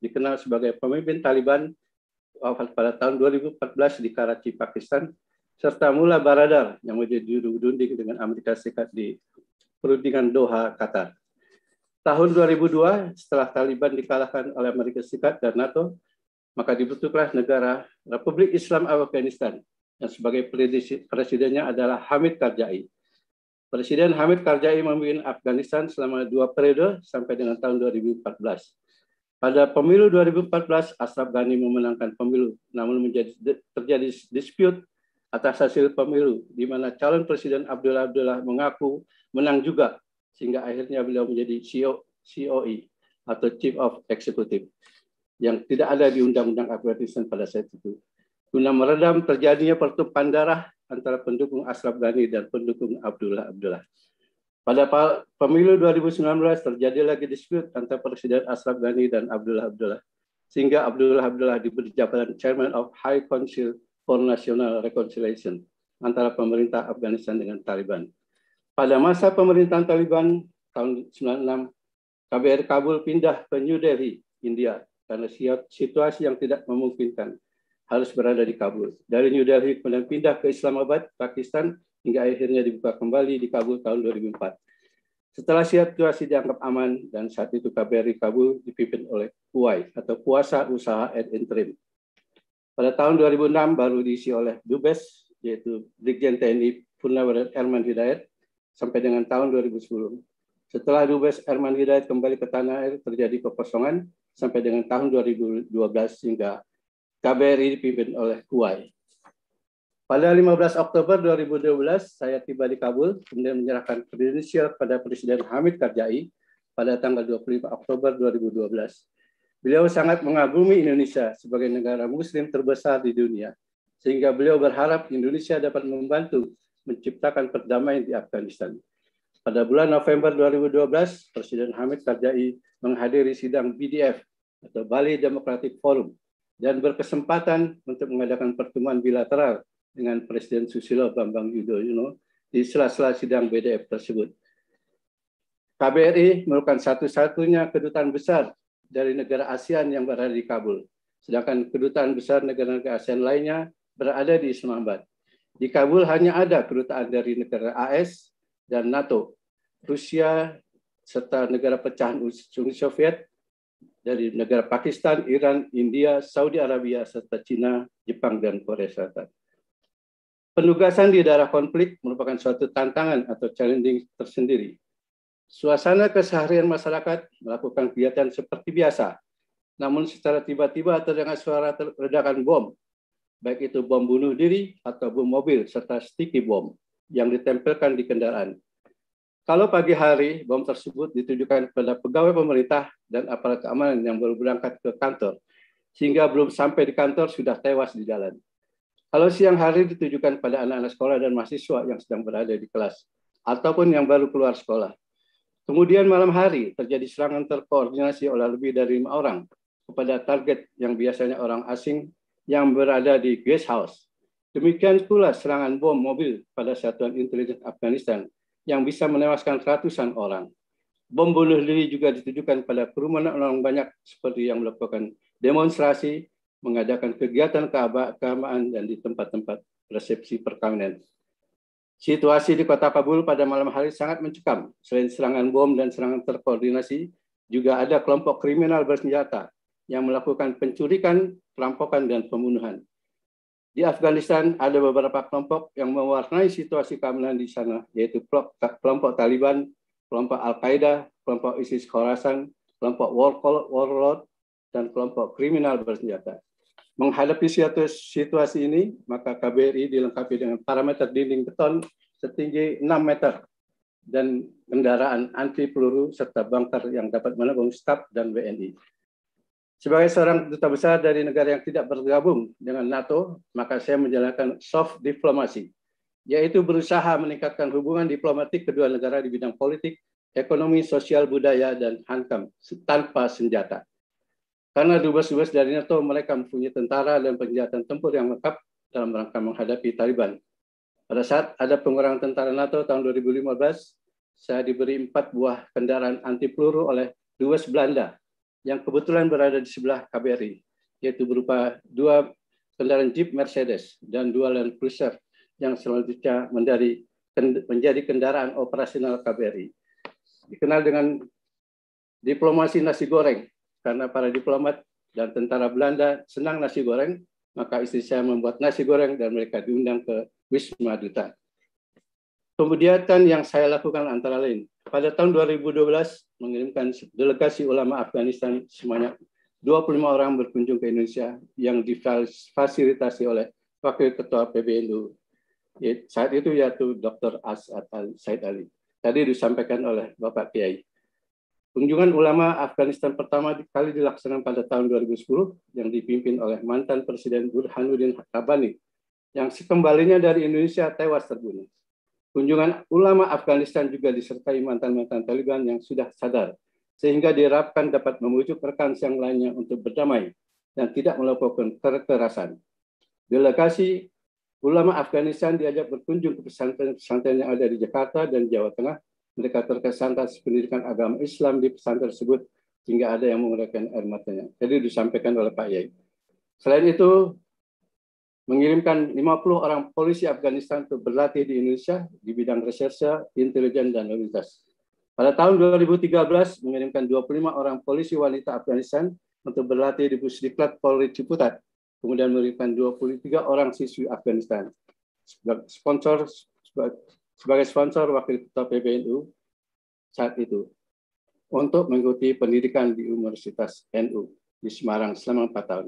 Speaker 5: dikenal, sebagai pemimpin Taliban wafat pada tahun 2014 di Karachi, Pakistan, serta Mullah Baradar yang menjadi juru dunding dengan Amerika Serikat di perundingan Doha, Qatar. Tahun 2002, setelah Taliban dikalahkan oleh Amerika Serikat dan NATO, maka dibutuhkan negara Republik Islam Afghanistan yang sebagai presidennya adalah Hamid Karzai. Presiden Hamid Karzai memimpin Afghanistan selama dua periode sampai dengan tahun 2014. Pada pemilu 2014, Ashraf Ghani memenangkan pemilu, namun menjadi, terjadi dispute atas hasil pemilu, di mana calon Presiden Abdullah Abdullah mengaku menang juga sehingga akhirnya beliau menjadi CEO, COE atau Chief of Executive yang tidak ada di Undang-Undang Afghanistan pada saat itu. Guna meredam terjadinya pertumpahan darah antara pendukung Ashraf Ghani dan pendukung Abdullah Abdullah. Pada pemilu 2019 terjadi lagi dispute antara Presiden Ashraf Ghani dan Abdullah Abdullah. Sehingga Abdullah Abdullah diberi jabatan Chairman of High Council for National Reconciliation antara pemerintah Afghanistan dengan Taliban. Pada masa pemerintahan Taliban tahun 96, KBR Kabul pindah ke New Delhi, India, karena situasi yang tidak memungkinkan harus berada di Kabul. Dari New Delhi kemudian pindah ke Islamabad, Pakistan, hingga akhirnya dibuka kembali di Kabul tahun 2004. Setelah situasi dianggap aman dan saat itu KBR Kabul dipimpin oleh Kuwait atau Kuasa Usaha at Interim. Pada tahun 2006 baru diisi oleh Dubes yaitu Brigjen TNI Purnawirawan Herman Hidayat sampai dengan tahun 2010. Setelah Dubes Herman Hidayat kembali ke tanah air, terjadi kekosongan sampai dengan tahun 2012 hingga KBRI dipimpin oleh Kuai. Pada 15 Oktober 2012, saya tiba di Kabul, kemudian menyerahkan kredensial pada Presiden Hamid Karjai pada tanggal 25 Oktober 2012. Beliau sangat mengagumi Indonesia sebagai negara muslim terbesar di dunia, sehingga beliau berharap Indonesia dapat membantu menciptakan perdamaian di Afghanistan. Pada bulan November 2012, Presiden Hamid Karzai menghadiri sidang BDF atau Bali Democratic Forum dan berkesempatan untuk mengadakan pertemuan bilateral dengan Presiden Susilo Bambang Yudhoyono di sela-sela sidang BDF tersebut. KBRI merupakan satu-satunya kedutaan besar dari negara ASEAN yang berada di Kabul, sedangkan kedutaan besar negara-negara ASEAN lainnya berada di Islamabad. Di Kabul hanya ada kedutaan dari negara AS dan NATO, Rusia, serta negara pecahan Uni Soviet dari negara Pakistan, Iran, India, Saudi Arabia, serta Cina, Jepang, dan Korea Selatan. Penugasan di daerah konflik merupakan suatu tantangan atau challenging tersendiri. Suasana keseharian masyarakat melakukan kegiatan seperti biasa, namun secara tiba-tiba terdengar suara ledakan bom baik itu bom bunuh diri atau bom mobil serta sticky bom yang ditempelkan di kendaraan. Kalau pagi hari bom tersebut ditujukan kepada pegawai pemerintah dan aparat keamanan yang baru berangkat ke kantor, sehingga belum sampai di kantor sudah tewas di jalan. Kalau siang hari ditujukan pada anak-anak sekolah dan mahasiswa yang sedang berada di kelas, ataupun yang baru keluar sekolah. Kemudian malam hari terjadi serangan terkoordinasi oleh lebih dari lima orang kepada target yang biasanya orang asing yang berada di guest house. Demikian pula serangan bom mobil pada satuan intelijen Afghanistan yang bisa menewaskan ratusan orang. Bom bunuh diri juga ditujukan pada kerumunan orang banyak seperti yang melakukan demonstrasi, mengadakan kegiatan keagamaan dan di tempat-tempat resepsi perkawinan. Situasi di kota Kabul pada malam hari sangat mencekam. Selain serangan bom dan serangan terkoordinasi, juga ada kelompok kriminal bersenjata yang melakukan pencurikan perampokan dan pembunuhan. Di Afghanistan ada beberapa kelompok yang mewarnai situasi keamanan di sana, yaitu kelompok Taliban, kelompok Al-Qaeda, kelompok ISIS Khorasan, kelompok Warlord, dan kelompok kriminal bersenjata. Menghadapi situasi ini, maka KBRI dilengkapi dengan parameter dinding beton setinggi 6 meter dan kendaraan anti peluru serta bunker yang dapat menabung staf dan WNI. Sebagai seorang duta besar dari negara yang tidak bergabung dengan NATO, maka saya menjalankan soft diplomasi, yaitu berusaha meningkatkan hubungan diplomatik kedua negara di bidang politik, ekonomi, sosial, budaya, dan hankam tanpa senjata. Karena dubes-dubes dari NATO mereka mempunyai tentara dan penjahatan tempur yang lengkap dalam rangka menghadapi Taliban. Pada saat ada pengurangan tentara NATO tahun 2015, saya diberi empat buah kendaraan anti peluru oleh dubes Belanda yang kebetulan berada di sebelah KBRI, yaitu berupa dua kendaraan Jeep Mercedes dan dua Land Cruiser yang selanjutnya menjadi, menjadi kendaraan operasional KBRI. Dikenal dengan diplomasi nasi goreng, karena para diplomat dan tentara Belanda senang nasi goreng, maka istri saya membuat nasi goreng dan mereka diundang ke Wisma Duta. Kemudian yang saya lakukan antara lain, pada tahun 2012 mengirimkan delegasi ulama Afghanistan semuanya 25 orang berkunjung ke Indonesia yang difasilitasi oleh Wakil Ketua PBNU saat itu yaitu Dr. Asad Ali, Said Ali. Tadi disampaikan oleh Bapak Kiai. Kunjungan ulama Afghanistan pertama kali dilaksanakan pada tahun 2010 yang dipimpin oleh mantan Presiden Burhanuddin Rabbani yang sekembalinya dari Indonesia tewas terbunuh. Kunjungan ulama Afghanistan juga disertai mantan-mantan Taliban yang sudah sadar, sehingga diharapkan dapat memujuk rekan yang lainnya untuk berdamai dan tidak melakukan kekerasan. Delegasi ulama Afghanistan diajak berkunjung ke pesantren-pesantren yang ada di Jakarta dan Jawa Tengah. Mereka terkesan atas pendidikan agama Islam di pesantren tersebut, hingga ada yang menguraikan air matanya. Jadi disampaikan oleh Pak Yai. Selain itu, mengirimkan 50 orang polisi Afghanistan untuk berlatih di Indonesia di bidang reserse, intelijen, dan lintas. Pada tahun 2013, mengirimkan 25 orang polisi wanita Afghanistan untuk berlatih di Pusdiklat Polri Ciputat, kemudian mengirimkan 23 orang siswi Afghanistan. Sponsor sebagai sponsor Wakil Ketua PBNU saat itu untuk mengikuti pendidikan di Universitas NU di Semarang selama 4 tahun.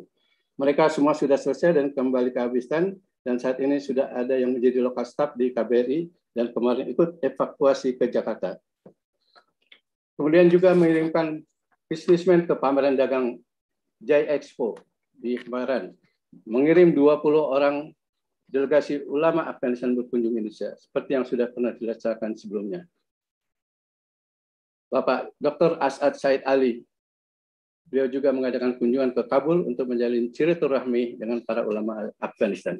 Speaker 5: Mereka semua sudah selesai dan kembali ke Afghanistan dan saat ini sudah ada yang menjadi lokal staf di KBRI dan kemarin ikut evakuasi ke Jakarta. Kemudian juga mengirimkan bisnismen ke pameran dagang Jai Expo di kemarin. Mengirim 20 orang delegasi ulama Afghanistan berkunjung Indonesia, seperti yang sudah pernah dilaksanakan sebelumnya. Bapak Dr. Asad Said Ali Beliau juga mengadakan kunjungan ke Kabul untuk menjalin silaturahmi dengan para ulama Afghanistan.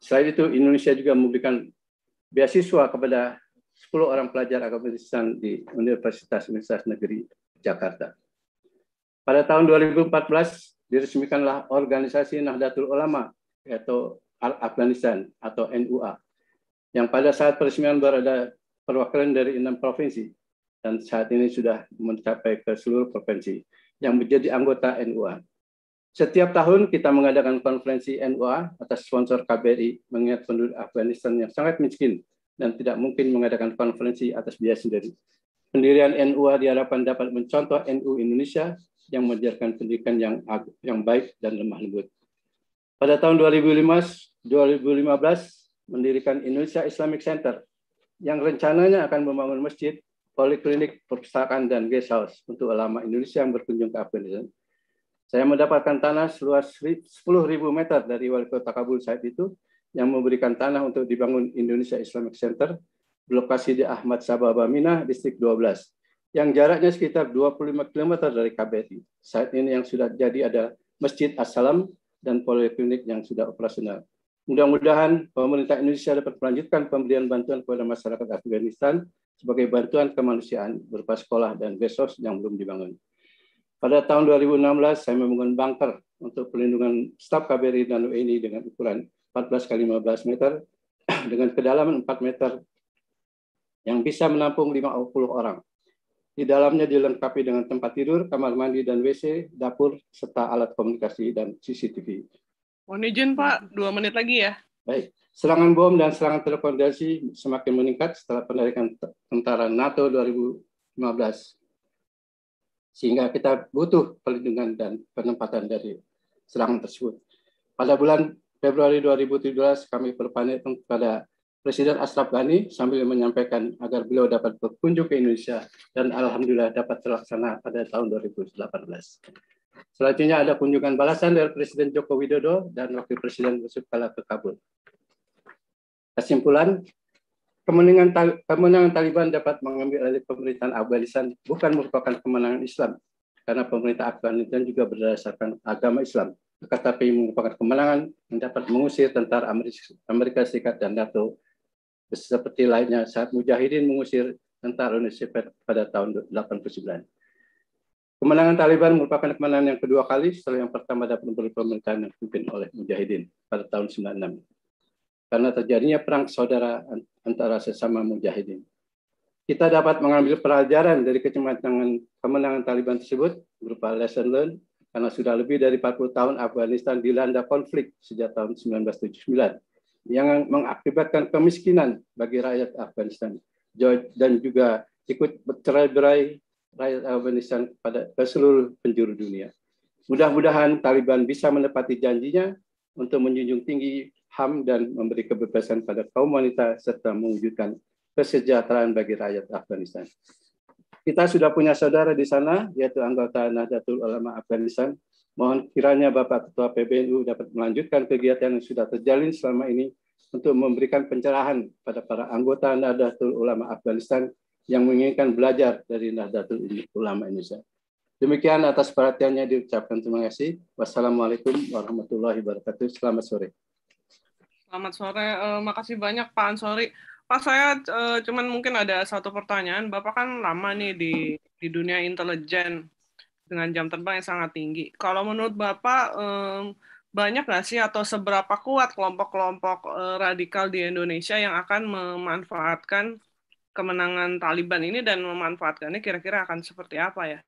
Speaker 5: Selain itu, Indonesia juga memberikan beasiswa kepada 10 orang pelajar Afghanistan di Universitas Universitas Negeri Jakarta. Pada tahun 2014 diresmikanlah organisasi Nahdlatul Ulama yaitu Al Afghanistan atau NUA yang pada saat peresmian berada perwakilan dari enam provinsi dan saat ini sudah mencapai ke seluruh provinsi yang menjadi anggota NUA. Setiap tahun kita mengadakan konferensi NUA atas sponsor KBRI mengingat penduduk Afghanistan yang sangat miskin dan tidak mungkin mengadakan konferensi atas biaya sendiri. Pendirian NUA diharapkan dapat mencontoh NU Indonesia yang mengajarkan pendidikan yang yang baik dan lemah lembut. Pada tahun 2005, 2015 mendirikan Indonesia Islamic Center yang rencananya akan membangun masjid Poliklinik Perpustakaan dan Guest House untuk ulama Indonesia yang berkunjung ke Afghanistan. Saya mendapatkan tanah seluas 10.000 meter dari wali kota Kabul saat itu yang memberikan tanah untuk dibangun Indonesia Islamic Center lokasi di Ahmad Sabah Bamina, Distrik 12 yang jaraknya sekitar 25 km dari KBRI. Saat ini yang sudah jadi ada Masjid Assalam dan Poliklinik yang sudah operasional. Mudah-mudahan pemerintah Indonesia dapat melanjutkan pemberian bantuan kepada masyarakat Afghanistan sebagai bantuan kemanusiaan berupa sekolah dan besos yang belum dibangun. Pada tahun 2016, saya membangun bunker untuk pelindungan staf KBRI dan dengan ukuran 14 x 15 meter dengan kedalaman 4 meter yang bisa menampung 50 orang. Di dalamnya dilengkapi dengan tempat tidur, kamar mandi dan WC, dapur, serta alat komunikasi dan CCTV.
Speaker 3: Mohon izin Pak, dua menit lagi ya.
Speaker 5: Baik. Serangan bom dan serangan telekomunikasi semakin meningkat setelah penarikan tentara NATO 2015. Sehingga kita butuh perlindungan dan penempatan dari serangan tersebut. Pada bulan Februari 2017, kami berpamit kepada Presiden Ashraf Ghani sambil menyampaikan agar beliau dapat berkunjung ke Indonesia dan alhamdulillah dapat terlaksana pada tahun 2018. Selanjutnya ada kunjungan balasan dari Presiden Joko Widodo dan Wakil Presiden Yusuf Kala ke Kabul. Kesimpulan, kemenangan, kemenangan Taliban dapat mengambil alih pemerintahan Afghanistan bukan merupakan kemenangan Islam, karena pemerintah Afghanistan juga berdasarkan agama Islam, tetapi merupakan kemenangan yang dapat mengusir tentara Amerika Serikat dan NATO seperti lainnya saat Mujahidin mengusir tentara Uni Soviet pada tahun 89. Kemenangan Taliban merupakan kemenangan yang kedua kali setelah yang pertama dapat memberi pemerintahan yang dipimpin oleh Mujahidin pada tahun 96 karena terjadinya perang saudara antara sesama Mujahidin. Kita dapat mengambil pelajaran dari kecematangan kemenangan Taliban tersebut berupa lesson learned karena sudah lebih dari 40 tahun Afghanistan dilanda konflik sejak tahun 1979 yang mengakibatkan kemiskinan bagi rakyat Afghanistan dan juga ikut bercerai-berai rakyat Afghanistan kepada ke seluruh penjuru dunia. Mudah-mudahan Taliban bisa menepati janjinya untuk menjunjung tinggi HAM dan memberi kebebasan pada kaum wanita serta mewujudkan kesejahteraan bagi rakyat Afghanistan. Kita sudah punya saudara di sana, yaitu anggota Nahdlatul Ulama Afghanistan. Mohon kiranya Bapak Ketua PBNU dapat melanjutkan kegiatan yang sudah terjalin selama ini untuk memberikan pencerahan pada para anggota Nahdlatul Ulama Afghanistan yang menginginkan belajar dari Nahdlatul Ulama Indonesia. Demikian atas perhatiannya diucapkan terima kasih. Wassalamualaikum warahmatullahi wabarakatuh. Selamat sore.
Speaker 3: Selamat sore. Uh, makasih banyak Pak Ansori. Pak saya uh, cuman mungkin ada satu pertanyaan. Bapak kan lama nih di di dunia intelijen dengan jam terbang yang sangat tinggi. Kalau menurut Bapak um, banyak nggak sih atau seberapa kuat kelompok-kelompok radikal di Indonesia yang akan memanfaatkan kemenangan Taliban ini dan memanfaatkannya kira-kira akan seperti apa ya?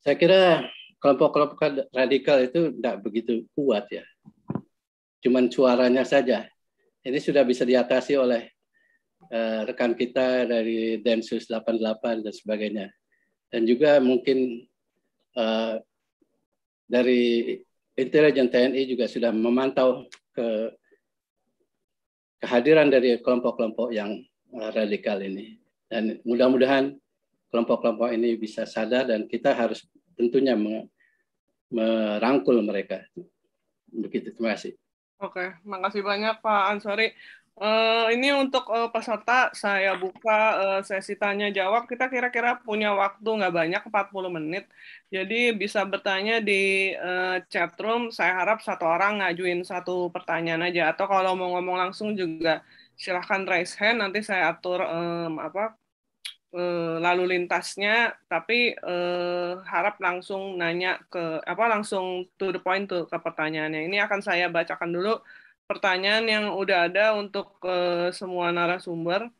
Speaker 5: Saya kira kelompok-kelompok radikal itu tidak begitu kuat ya. Cuman suaranya saja. Ini sudah bisa diatasi oleh uh, rekan kita dari Densus 88 dan sebagainya. Dan juga mungkin uh, dari intelijen TNI juga sudah memantau ke kehadiran dari kelompok-kelompok yang eh, radikal ini. Dan mudah-mudahan kelompok-kelompok ini bisa sadar dan kita harus tentunya merangkul mereka. Begitu, terima kasih.
Speaker 3: Oke, makasih banyak Pak Ansori. Uh, ini untuk uh, peserta saya buka uh, sesi tanya jawab. Kita kira-kira punya waktu nggak banyak 40 menit. Jadi bisa bertanya di uh, chat room. Saya harap satu orang ngajuin satu pertanyaan aja atau kalau mau ngomong langsung juga silahkan raise hand nanti saya atur um, apa uh, lalu lintasnya tapi uh, harap langsung nanya ke apa langsung to the point tuh ke pertanyaannya. Ini akan saya bacakan dulu pertanyaan yang udah ada untuk uh, semua narasumber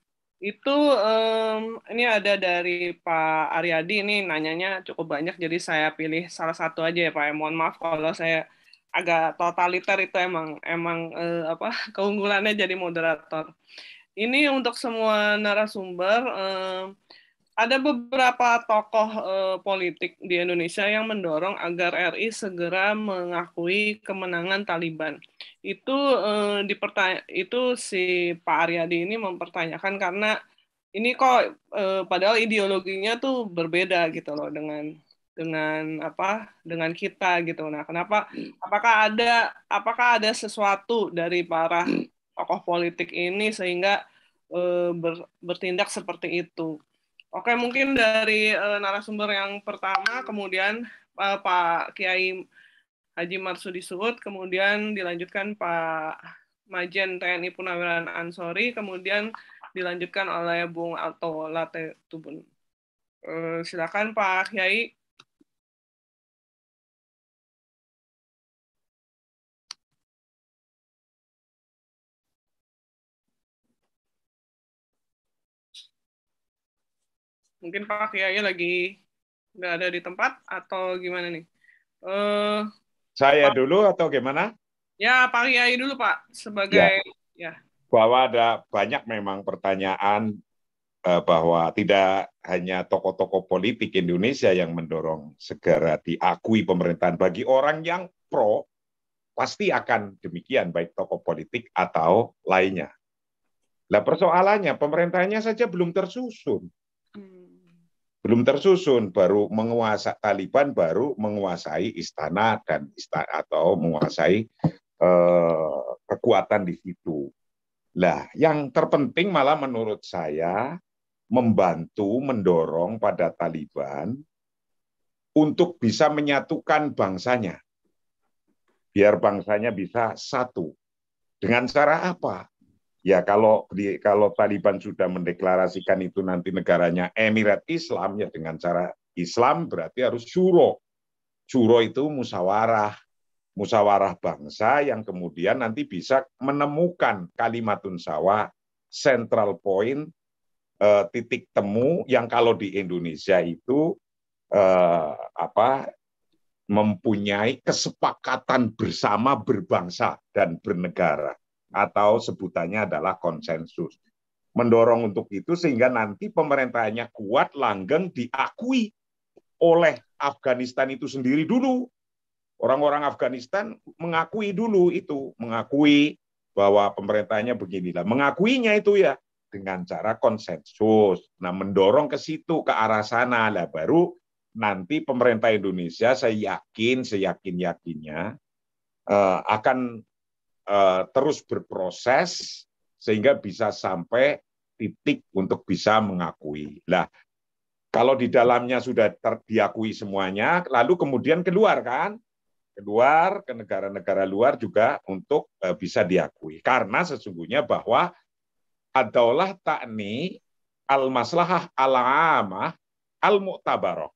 Speaker 3: itu um, ini ada dari Pak Aryadi ini nanyanya cukup banyak jadi saya pilih salah satu aja ya Pak. Ya. Mohon maaf kalau saya agak totaliter itu emang emang uh, apa keunggulannya jadi moderator. Ini untuk semua narasumber uh, ada beberapa tokoh eh, politik di Indonesia yang mendorong agar RI segera mengakui kemenangan Taliban. Itu eh, dipertanya itu si Pak Aryadi ini mempertanyakan karena ini kok eh, padahal ideologinya tuh berbeda gitu loh dengan dengan apa dengan kita gitu. Nah, kenapa apakah ada apakah ada sesuatu dari para tokoh politik ini sehingga ber, bertindak seperti itu? Oke, mungkin dari uh, narasumber yang pertama, kemudian uh, Pak Kiai Haji Marsudi Suhud, kemudian dilanjutkan Pak Majen TNI Punawiran Ansori, kemudian dilanjutkan oleh Bung Alto Late Tubun. Uh,
Speaker 2: eh, silakan Pak Kiai mungkin Pak Kiai ya, ya
Speaker 3: lagi nggak ada di tempat atau gimana nih? Uh, Saya
Speaker 4: Pak, dulu atau gimana?
Speaker 3: Ya Pak Kiai dulu Pak sebagai ya. ya.
Speaker 4: Bahwa ada banyak memang pertanyaan uh, bahwa tidak hanya tokoh-tokoh politik Indonesia yang mendorong segera diakui pemerintahan bagi orang yang pro pasti akan demikian baik tokoh politik atau lainnya. Nah persoalannya pemerintahnya saja belum tersusun belum tersusun baru menguasai Taliban baru menguasai istana dan istana atau menguasai eh, kekuatan di situ. Lah, yang terpenting malah menurut saya membantu mendorong pada Taliban untuk bisa menyatukan bangsanya. Biar bangsanya bisa satu. Dengan cara apa? Ya kalau di, kalau Taliban sudah mendeklarasikan itu nanti negaranya Emirat Islam ya dengan cara Islam berarti harus syuro. Syuro itu musyawarah musyawarah bangsa yang kemudian nanti bisa menemukan kalimatun sawa central point eh, titik temu yang kalau di Indonesia itu eh, apa mempunyai kesepakatan bersama berbangsa dan bernegara atau sebutannya adalah konsensus. Mendorong untuk itu sehingga nanti pemerintahnya kuat, langgeng, diakui oleh Afghanistan itu sendiri dulu. Orang-orang Afghanistan mengakui dulu itu, mengakui bahwa pemerintahnya beginilah. Mengakuinya itu ya dengan cara konsensus. Nah, mendorong ke situ, ke arah sana. Lah baru nanti pemerintah Indonesia saya yakin, seyakin-yakinnya eh, akan Eh, terus berproses sehingga bisa sampai titik untuk bisa mengakui. Nah, kalau di dalamnya sudah terdiakui semuanya, lalu kemudian keluar kan? Keluar ke negara-negara luar juga untuk eh, bisa diakui. Karena sesungguhnya bahwa adalah takni al-maslahah al-amah al-mu'tabaroh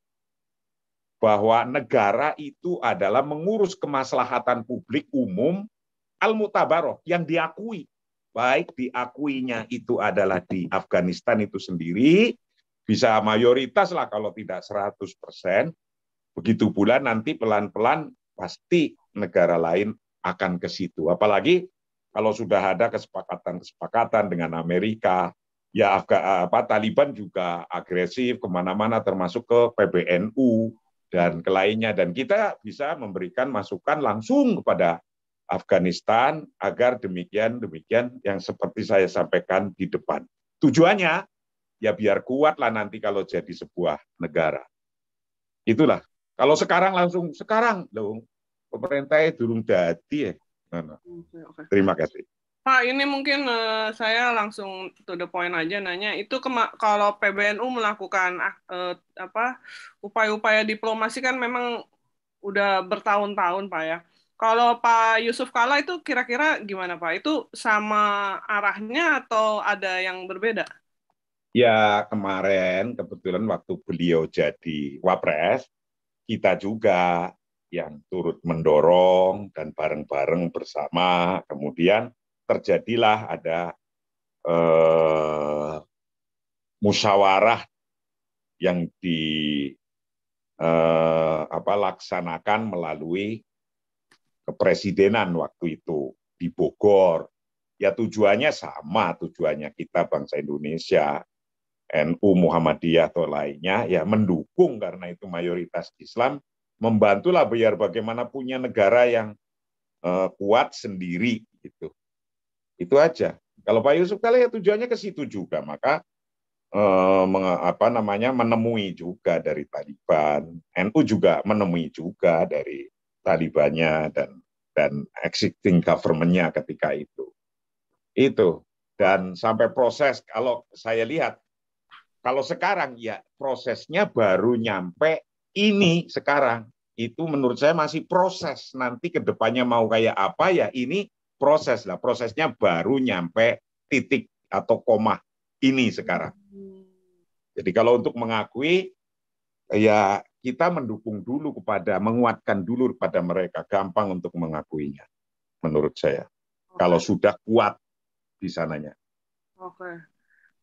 Speaker 4: bahwa negara itu adalah mengurus kemaslahatan publik umum al-mutabaroh yang diakui. Baik diakuinya itu adalah di Afghanistan itu sendiri, bisa mayoritas lah kalau tidak 100%. Begitu pula nanti pelan-pelan pasti negara lain akan ke situ. Apalagi kalau sudah ada kesepakatan-kesepakatan dengan Amerika, ya apa, Taliban juga agresif kemana-mana termasuk ke PBNU dan ke lainnya. Dan kita bisa memberikan masukan langsung kepada Afghanistan agar demikian demikian yang seperti saya sampaikan di depan. Tujuannya ya biar kuatlah nanti kalau jadi sebuah negara. Itulah. Kalau sekarang langsung sekarang dong pemerintahnya durung jadi ya. Eh. No, no. Terima kasih.
Speaker 3: Pak, ini mungkin uh, saya langsung to the point aja nanya. Itu kalau PBNU melakukan uh, apa upaya-upaya diplomasi kan memang udah bertahun-tahun, Pak ya. Kalau Pak Yusuf Kala itu kira-kira gimana Pak? Itu sama arahnya atau ada yang berbeda?
Speaker 4: Ya kemarin kebetulan waktu beliau jadi wapres, kita juga yang turut mendorong dan bareng-bareng bersama kemudian terjadilah ada eh, musyawarah yang dilaksanakan eh, melalui kepresidenan waktu itu di Bogor. Ya tujuannya sama, tujuannya kita bangsa Indonesia, NU Muhammadiyah atau lainnya, ya mendukung karena itu mayoritas Islam, membantulah biar bagaimana punya negara yang uh, kuat sendiri gitu. Itu aja. Kalau Pak Yusuf kali ya tujuannya ke situ juga, maka eh, apa namanya menemui juga dari Taliban, NU juga menemui juga dari Talibannya dan dan existing governmentnya ketika itu. Itu dan sampai proses kalau saya lihat kalau sekarang ya prosesnya baru nyampe ini sekarang itu menurut saya masih proses nanti kedepannya mau kayak apa ya ini proses lah prosesnya baru nyampe titik atau koma ini sekarang. Hmm. Jadi kalau untuk mengakui ya kita mendukung dulu kepada menguatkan dulu kepada mereka gampang untuk mengakuinya menurut saya okay. kalau sudah kuat di sananya
Speaker 3: oke okay.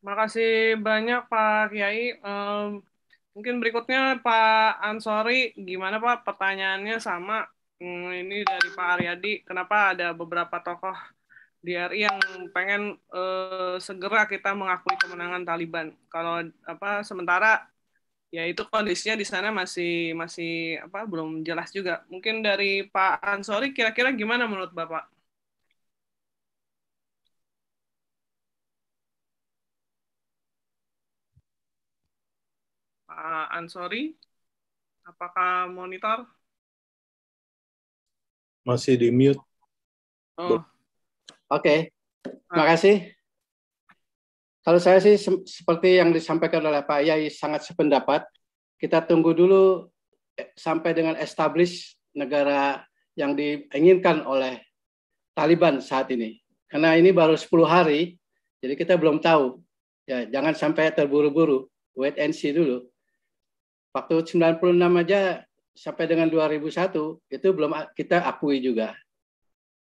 Speaker 3: makasih banyak Pak Kiai um, mungkin berikutnya Pak Ansori gimana Pak pertanyaannya sama um, ini dari Pak Aryadi kenapa ada beberapa tokoh di RI yang pengen uh, segera kita mengakui kemenangan Taliban kalau apa sementara ya itu kondisinya di sana masih masih apa belum jelas juga. Mungkin dari Pak Ansori kira-kira gimana menurut Bapak? Pak Ansori, apakah monitor?
Speaker 2: Masih di mute. Oh. Oke, okay. terima kasih.
Speaker 5: Kalau saya sih se seperti yang disampaikan oleh Pak Yai sangat sependapat. Kita tunggu dulu eh, sampai dengan establish negara yang diinginkan oleh Taliban saat ini. Karena ini baru 10 hari, jadi kita belum tahu. Ya, jangan sampai terburu-buru, wait and see dulu. Waktu 96 aja sampai dengan 2001 itu belum kita akui juga.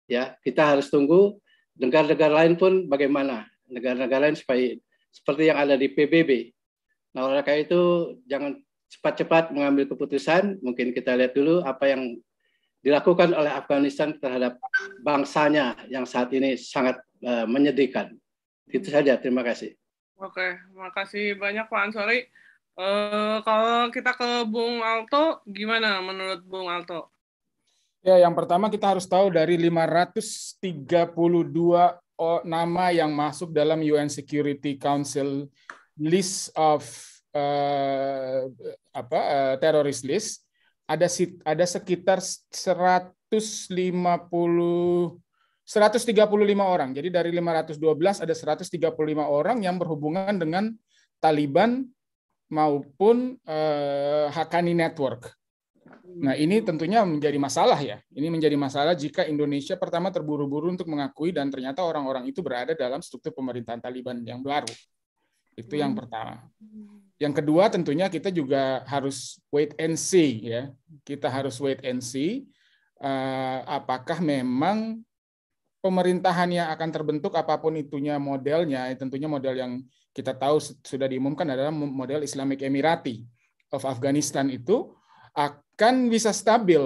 Speaker 5: Ya, kita harus tunggu negara-negara lain pun bagaimana negara-negara lain supaya seperti yang ada di PBB. Nah, oleh karena itu jangan cepat-cepat mengambil keputusan. Mungkin kita lihat dulu apa yang dilakukan oleh Afghanistan terhadap bangsanya yang saat ini sangat uh, menyedihkan. Itu
Speaker 1: saja. Terima kasih.
Speaker 3: Oke, makasih banyak Pak Ansori. Uh, kalau kita ke Bung Alto, gimana menurut Bung Alto?
Speaker 1: Ya, yang pertama kita harus tahu dari 532 nama yang masuk dalam UN Security Council list of uh, apa uh, terrorist list ada ada sekitar 150 135 orang. Jadi dari 512 ada 135 orang yang berhubungan dengan Taliban maupun uh, eh, Hakani Network. Nah, ini tentunya menjadi masalah ya. Ini menjadi masalah jika Indonesia pertama terburu-buru untuk mengakui dan ternyata orang-orang itu berada dalam struktur pemerintahan Taliban yang baru. Itu yang hmm. pertama. Yang kedua tentunya kita juga harus wait and see ya. Kita harus wait and see uh, apakah memang pemerintahan yang akan terbentuk apapun itunya modelnya, tentunya model yang kita tahu sudah diumumkan adalah model Islamic Emirati of Afghanistan itu kan bisa stabil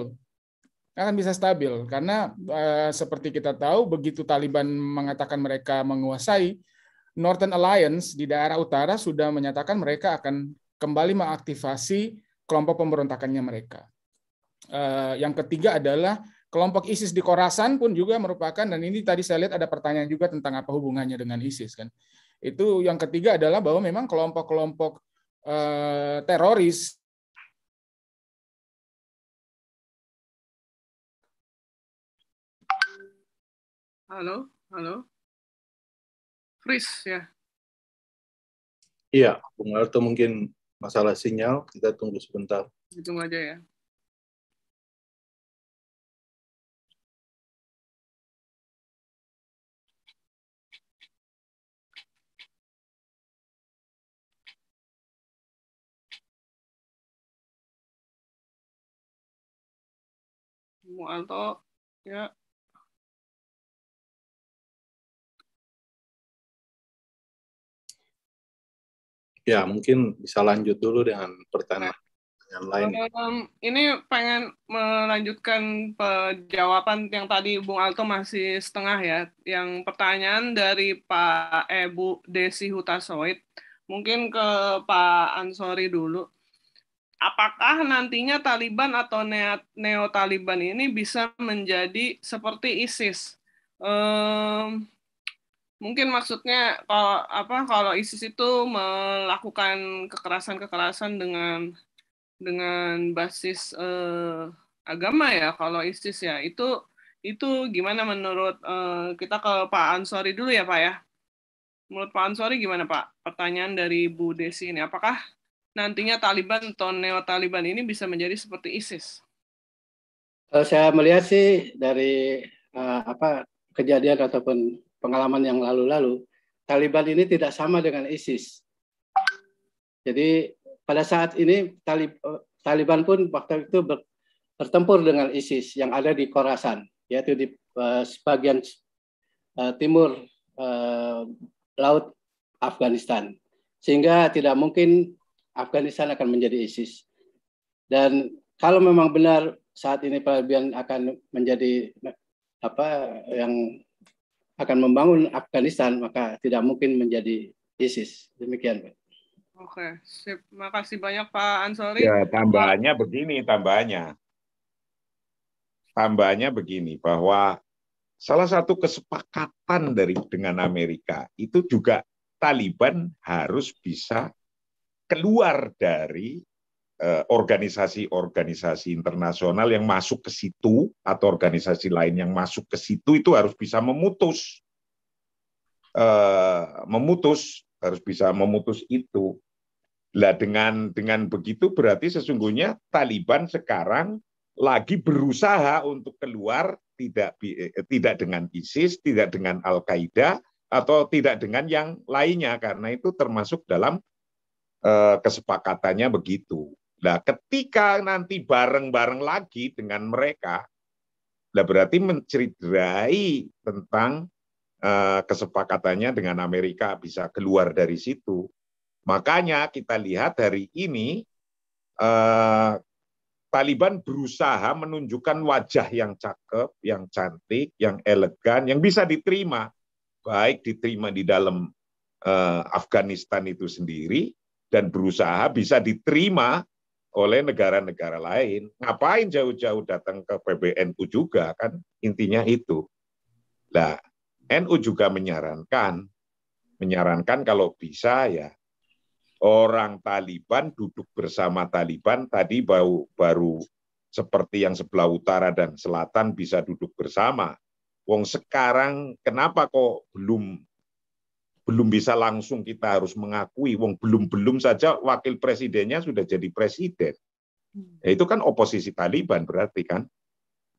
Speaker 1: akan bisa stabil karena eh, seperti kita tahu begitu Taliban mengatakan mereka menguasai Northern Alliance di daerah utara sudah menyatakan mereka akan kembali mengaktifasi kelompok pemberontakannya mereka. Eh, yang ketiga adalah kelompok ISIS di Khorasan pun juga merupakan dan ini tadi saya lihat ada pertanyaan juga tentang apa hubungannya dengan ISIS kan.
Speaker 2: Itu yang ketiga adalah bahwa memang kelompok-kelompok eh, teroris Halo, halo. Chris ya. Iya, Bung Alto mungkin masalah sinyal, kita tunggu sebentar. Tunggu aja ya. Bung Alto, ya. Ya, mungkin bisa lanjut dulu dengan pertanyaan yang lain.
Speaker 3: Um, ini pengen melanjutkan jawaban yang tadi Bung Alto masih setengah ya. Yang pertanyaan dari Pak Ebu Desi Hutasoid, mungkin ke Pak Ansori dulu. Apakah nantinya Taliban atau neo-Taliban ini bisa menjadi seperti ISIS? Um, mungkin maksudnya kalau apa kalau ISIS itu melakukan kekerasan-kekerasan dengan dengan basis eh, agama ya kalau ISIS ya itu itu gimana menurut eh, kita ke Pak Ansori dulu ya Pak ya menurut Pak Ansori gimana Pak pertanyaan dari Bu Desi ini apakah nantinya Taliban atau neo Taliban ini bisa menjadi seperti ISIS?
Speaker 5: Eh, saya melihat sih dari uh, apa kejadian ataupun pengalaman yang lalu-lalu, Taliban ini tidak sama dengan ISIS. Jadi pada saat ini Taliban pun waktu itu bertempur dengan ISIS yang ada di Khorasan, yaitu di uh, sebagian uh, timur uh, laut Afghanistan. Sehingga tidak mungkin Afghanistan akan menjadi ISIS. Dan kalau memang benar saat ini Taliban akan menjadi apa yang akan membangun Afghanistan maka tidak mungkin menjadi ISIS. Demikian, Pak.
Speaker 3: Oke, sip. Makasih banyak Pak Ansori. Ya,
Speaker 4: tambahannya begini, tambahannya. Tambahannya begini bahwa salah satu kesepakatan dari dengan Amerika itu juga Taliban harus bisa keluar dari Eh, organisasi-organisasi internasional yang masuk ke situ atau organisasi lain yang masuk ke situ itu harus bisa memutus eh, memutus harus bisa memutus itu. Lah dengan dengan begitu berarti sesungguhnya Taliban sekarang lagi berusaha untuk keluar tidak eh, tidak dengan ISIS, tidak dengan Al Qaeda atau tidak dengan yang lainnya karena itu termasuk dalam kesepakatannya begitu. Nah, ketika nanti bareng-bareng lagi dengan mereka, nah berarti menceritai tentang uh, kesepakatannya dengan Amerika bisa keluar dari situ. Makanya kita lihat hari ini uh, Taliban berusaha menunjukkan wajah yang cakep, yang cantik, yang elegan, yang bisa diterima, baik diterima di dalam uh, Afghanistan itu sendiri dan berusaha bisa diterima oleh negara-negara lain. Ngapain jauh-jauh datang ke PBNU juga kan? Intinya itu. Nah, NU juga menyarankan, menyarankan kalau bisa ya orang Taliban duduk bersama Taliban tadi baru baru seperti yang sebelah utara dan selatan bisa duduk bersama. Wong sekarang kenapa kok belum belum bisa langsung kita harus mengakui wong belum-belum saja wakil presidennya sudah jadi presiden. Hmm. Ya, itu kan oposisi Taliban berarti kan.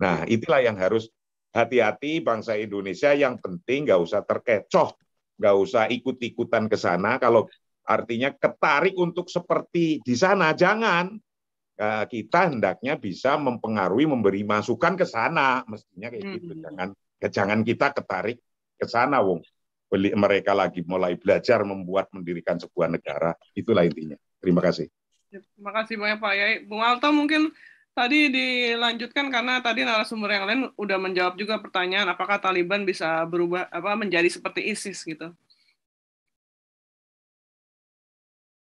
Speaker 4: Nah, itulah yang harus hati-hati bangsa Indonesia yang penting nggak usah terkecoh, nggak usah ikut-ikutan ke sana kalau artinya ketarik untuk seperti di sana jangan ya, kita hendaknya bisa mempengaruhi memberi masukan ke sana mestinya kayak gitu hmm. jangan ya jangan kita ketarik ke sana wong mereka lagi mulai belajar membuat mendirikan sebuah negara. Itulah intinya. Terima kasih.
Speaker 3: Terima kasih banyak Pak Yai. Bung Alto mungkin tadi dilanjutkan karena tadi narasumber yang lain udah menjawab juga pertanyaan apakah Taliban bisa berubah apa menjadi seperti ISIS gitu.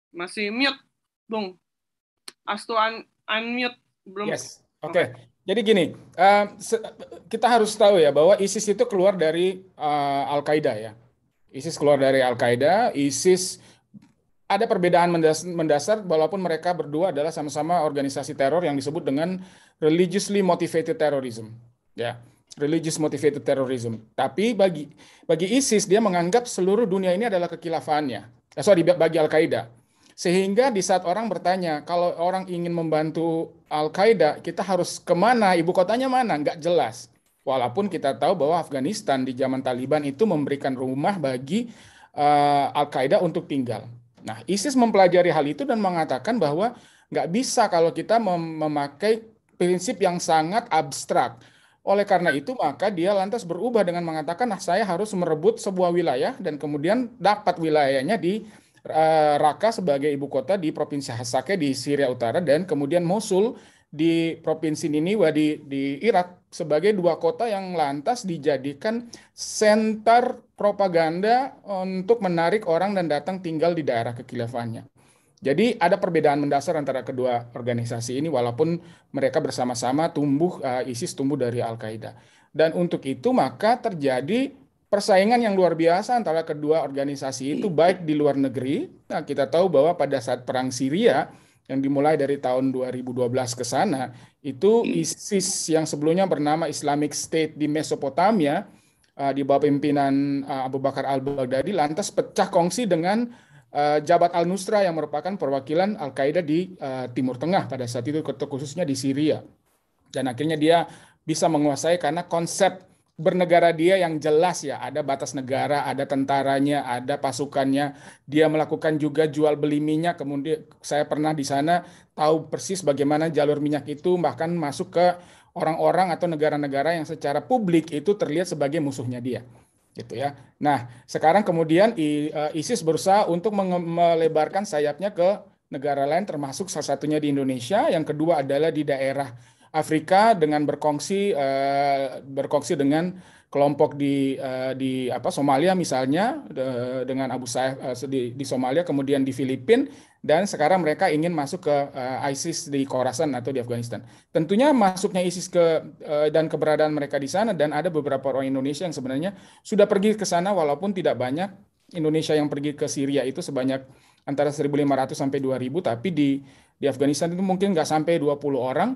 Speaker 3: Masih mute, Bung. Astu un unmute belum. Yes.
Speaker 2: Oh. Oke. Okay. Jadi gini,
Speaker 3: eh, kita
Speaker 1: harus tahu ya bahwa ISIS itu keluar dari eh, Al Qaeda ya. ISIS keluar dari Al-Qaeda, ISIS ada perbedaan mendasar walaupun mereka berdua adalah sama-sama organisasi teror yang disebut dengan religiously motivated terrorism. Ya, religious motivated terrorism. Tapi bagi bagi ISIS dia menganggap seluruh dunia ini adalah kekilafannya. Eh, sorry, bagi Al-Qaeda. Sehingga di saat orang bertanya, kalau orang ingin membantu Al-Qaeda, kita harus kemana, ibu kotanya mana, nggak jelas. Walaupun kita tahu bahwa Afghanistan di zaman Taliban itu memberikan rumah bagi uh, Al-Qaeda untuk tinggal. Nah, ISIS mempelajari hal itu dan mengatakan bahwa nggak bisa kalau kita mem memakai prinsip yang sangat abstrak. Oleh karena itu, maka dia lantas berubah dengan mengatakan, nah saya harus merebut sebuah wilayah dan kemudian dapat wilayahnya di uh, Raqqa sebagai ibu kota di Provinsi Hasake di Syria Utara dan kemudian Mosul di Provinsi Niniwa di, di Irak sebagai dua kota yang lantas dijadikan center propaganda untuk menarik orang dan datang tinggal di daerah kekilafannya. Jadi ada perbedaan mendasar antara kedua organisasi ini walaupun mereka bersama-sama tumbuh uh, ISIS tumbuh dari Al-Qaeda. Dan untuk itu maka terjadi persaingan yang luar biasa antara kedua organisasi itu baik di luar negeri. Nah, kita tahu bahwa pada saat perang Syria yang dimulai dari tahun 2012 ke sana itu ISIS yang sebelumnya bernama Islamic State di Mesopotamia uh, di bawah pimpinan uh, Abu Bakar al-Baghdadi lantas pecah kongsi dengan uh, eh, Jabat al-Nusra yang merupakan perwakilan Al-Qaeda di uh, Timur Tengah pada saat itu khususnya di Syria. Dan akhirnya dia bisa menguasai karena konsep bernegara dia yang jelas ya ada batas negara, ada tentaranya, ada pasukannya. Dia melakukan juga jual beli minyak. Kemudian saya pernah di sana tahu persis bagaimana jalur minyak itu bahkan masuk ke orang-orang atau negara-negara yang secara publik itu terlihat sebagai musuhnya dia. Gitu ya. Nah, sekarang kemudian e, ISIS berusaha untuk melebarkan sayapnya ke negara lain termasuk salah satunya di Indonesia, yang kedua adalah di daerah Afrika dengan berkongsi uh, berkongsi dengan kelompok di uh, di apa Somalia misalnya de, eh, dengan Abu Sayyaf uh, di, di Somalia kemudian di Filipina dan sekarang mereka ingin masuk ke uh, ISIS di Khorasan atau di Afghanistan. Tentunya masuknya ISIS ke uh, dan keberadaan mereka di sana dan ada beberapa orang Indonesia yang sebenarnya sudah pergi ke sana walaupun tidak banyak Indonesia yang pergi ke Syria itu sebanyak antara 1.500 sampai 2.000 tapi di di Afghanistan itu mungkin nggak sampai 20 orang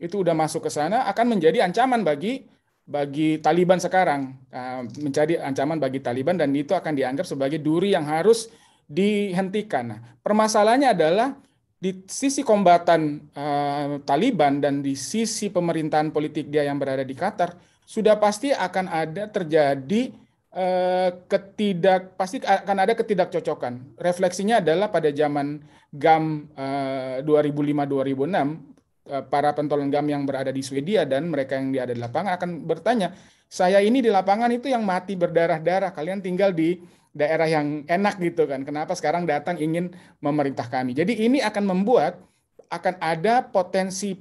Speaker 1: itu udah masuk ke sana akan menjadi ancaman bagi bagi Taliban sekarang ah, mencari ancaman bagi Taliban dan itu akan dianggap sebagai duri yang harus dihentikan. Nah, permasalahannya adalah di sisi kombatan uh, Taliban dan di sisi pemerintahan politik dia yang berada di Qatar sudah pasti akan ada terjadi uh, ketidak pasti akan ada ketidakcocokan. Refleksinya adalah pada zaman GAM uh, eh, 2005-2006 Eh, para pentolan gam yang berada di Swedia dan mereka yang ada di lapangan akan bertanya, saya ini di lapangan itu yang mati berdarah-darah, kalian tinggal di daerah yang enak gitu kan, kenapa sekarang datang ingin memerintah kami? Jadi ini akan membuat akan ada potensi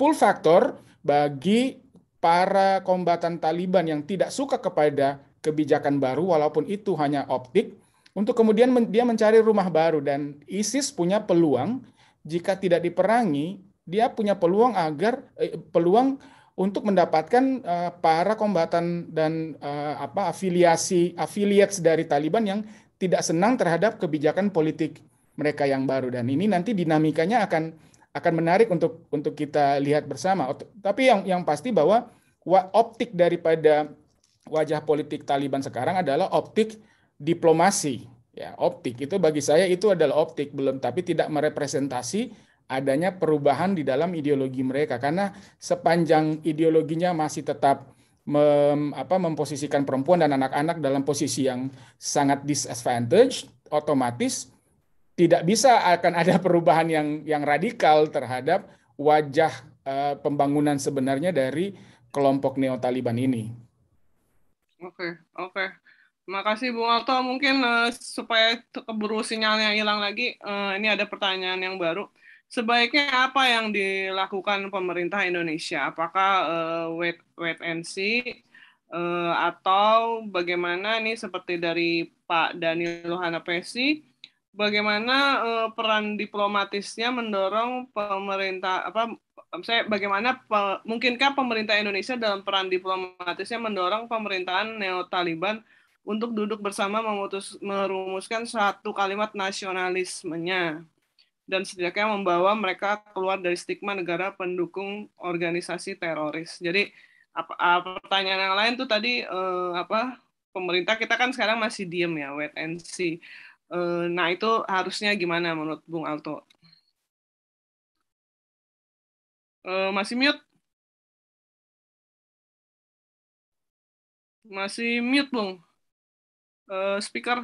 Speaker 1: pull factor bagi para kombatan Taliban yang tidak suka kepada kebijakan baru, walaupun itu hanya optik, untuk kemudian dia mencari rumah baru dan ISIS punya peluang jika tidak diperangi dia punya peluang agar eh, peluang untuk mendapatkan uh, para kombatan dan uh, apa afiliasi affiliates dari Taliban yang tidak senang terhadap kebijakan politik mereka yang baru dan ini nanti dinamikanya akan akan menarik untuk untuk kita lihat bersama. Tapi yang yang pasti bahwa optik daripada wajah politik Taliban sekarang adalah optik diplomasi. Ya, optik itu bagi saya itu adalah optik belum tapi tidak merepresentasi adanya perubahan di dalam ideologi mereka karena sepanjang ideologinya masih tetap mem, apa, memposisikan perempuan dan anak-anak dalam posisi yang sangat disadvantage otomatis tidak bisa akan ada perubahan yang yang radikal terhadap wajah uh, pembangunan sebenarnya dari kelompok neo Taliban ini.
Speaker 3: Oke, oke. Makasih Bung Alto. Mungkin uh, supaya keburu sinyalnya hilang lagi, uh, ini ada pertanyaan yang baru sebaiknya apa yang dilakukan pemerintah Indonesia? Apakah uh, wait wait and see uh, atau bagaimana ini seperti dari Pak Daniel Luhana Pesi, bagaimana uh, peran diplomatisnya mendorong pemerintah apa saya bagaimana pe, mungkinkah pemerintah Indonesia dalam peran diplomatisnya mendorong pemerintahan neo Taliban untuk duduk bersama memutus merumuskan satu kalimat nasionalismenya dan setidaknya membawa mereka keluar dari stigma negara pendukung organisasi teroris. Jadi apa ah, pertanyaan yang lain tuh tadi eh, apa pemerintah kita kan sekarang masih diem ya wait and see.
Speaker 2: Eh, nah itu harusnya gimana menurut Bung Alto? Eh, masih mute? Masih mute Bung? Eh, speaker?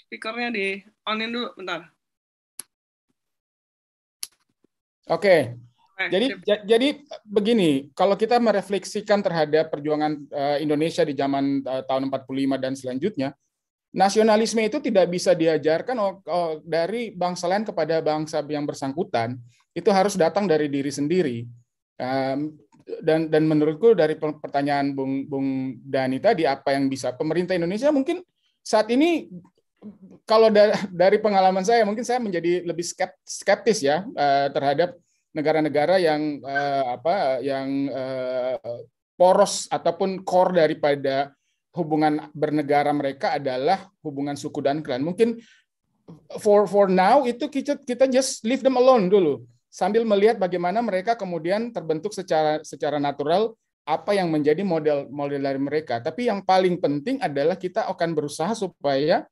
Speaker 2: Speakernya di onin dulu bentar.
Speaker 1: Oke. Okay. Eh, jadi jadi begini, kalau kita merefleksikan terhadap perjuangan uh, Indonesia di zaman uh, tahun 45 dan selanjutnya, nasionalisme itu tidak bisa diajarkan oh, oh, dari bangsa lain kepada bangsa yang bersangkutan, itu harus datang dari diri sendiri. Um, dan dan menurutku dari pertanyaan Bung Bung Dani tadi apa yang bisa pemerintah Indonesia mungkin saat ini kalau da dari pengalaman saya mungkin saya menjadi lebih skeptis ya uh, terhadap negara-negara yang uh, apa yang uh, poros ataupun core daripada hubungan bernegara mereka adalah hubungan suku dan klan. Mungkin for for now itu kita kita just leave them alone dulu sambil melihat bagaimana mereka kemudian terbentuk secara secara natural apa yang menjadi model model dari mereka. Tapi yang paling penting adalah kita akan berusaha supaya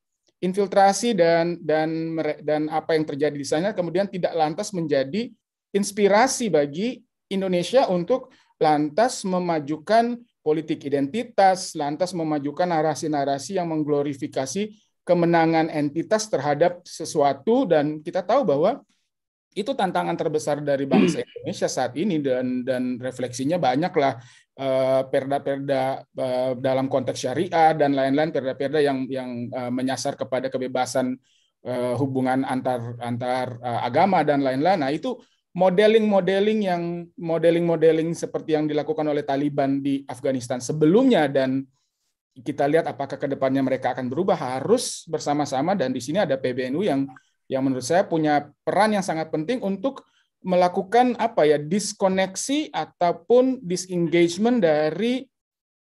Speaker 1: infiltrasi dan dan dan apa yang terjadi di sana kemudian tidak lantas menjadi inspirasi bagi Indonesia untuk lantas memajukan politik identitas, lantas memajukan narasi-narasi yang mengglorifikasi kemenangan entitas terhadap sesuatu dan kita tahu bahwa itu tantangan terbesar dari bangsa Indonesia saat ini dan dan refleksinya banyaklah eh, perda-perda uh, uh, dalam konteks syariah dan lain-lain perda-perda yang yang uh, menyasar kepada kebebasan uh, hubungan antar antar uh, agama dan lain-lain. Nah, itu modeling-modeling yang modeling-modeling seperti yang dilakukan oleh Taliban di Afghanistan sebelumnya dan kita lihat apakah kedepannya mereka akan berubah harus bersama-sama dan di sini ada PBNU yang yang menurut saya punya peran yang sangat penting untuk melakukan apa ya diskoneksi ataupun disengagement dari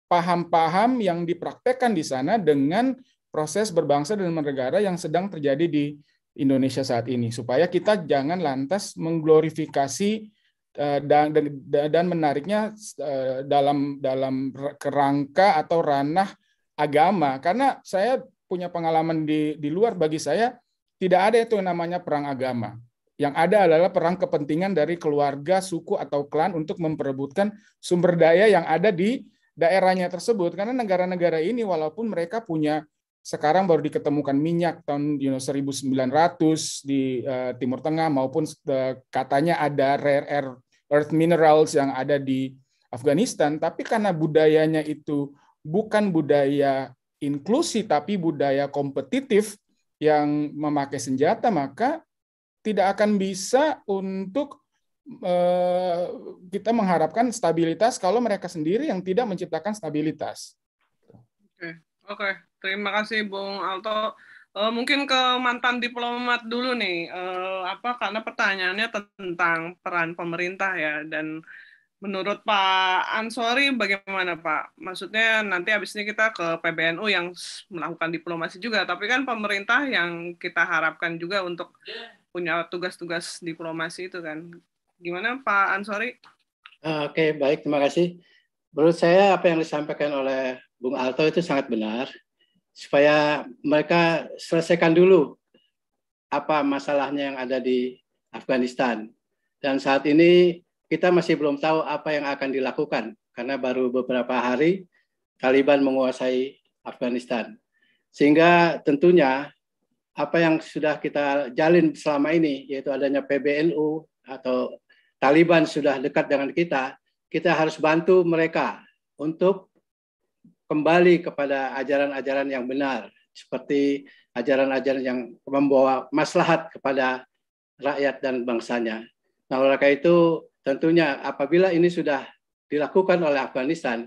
Speaker 1: paham-paham yang dipraktekkan di sana dengan proses berbangsa dan bernegara yang sedang terjadi di Indonesia saat ini supaya kita jangan lantas mengglorifikasi eh, dan, dan menariknya eh, dalam dalam kerangka atau ranah agama karena saya punya pengalaman di di luar bagi saya tidak ada itu yang namanya perang agama. Yang ada adalah perang kepentingan dari keluarga, suku, atau klan untuk memperebutkan sumber daya yang ada di daerahnya tersebut. Karena negara-negara ini walaupun mereka punya sekarang baru diketemukan minyak tahun you know, 1900 di uh, Timur Tengah maupun uh, katanya ada rare earth minerals yang ada di Afghanistan, tapi karena budayanya itu bukan budaya inklusi tapi budaya kompetitif, yang memakai senjata maka tidak akan bisa untuk eh, kita mengharapkan stabilitas kalau mereka sendiri yang tidak menciptakan stabilitas.
Speaker 3: Oke, okay. terima kasih Bung Alto. Uh, mungkin ke mantan diplomat dulu nih, uh, apa karena pertanyaannya tentang peran pemerintah ya dan Menurut Pak Ansori bagaimana Pak? Maksudnya nanti habis ini kita ke PBNU yang melakukan diplomasi juga, tapi kan pemerintah yang kita harapkan juga untuk punya tugas-tugas diplomasi itu kan. Gimana Pak Ansori?
Speaker 5: Oke, baik. Terima kasih. Menurut saya apa yang disampaikan oleh Bung Alto itu sangat benar. Supaya mereka selesaikan dulu apa masalahnya yang ada di Afghanistan. Dan saat ini kita masih belum tahu apa yang akan dilakukan karena baru beberapa hari Taliban menguasai Afghanistan. Sehingga tentunya apa yang sudah kita jalin selama ini yaitu adanya PBNU atau Taliban sudah dekat dengan kita, kita harus bantu mereka untuk kembali kepada ajaran-ajaran yang benar seperti ajaran-ajaran yang membawa maslahat kepada rakyat dan bangsanya. Nah, oleh karena itu tentunya apabila ini sudah dilakukan oleh Afghanistan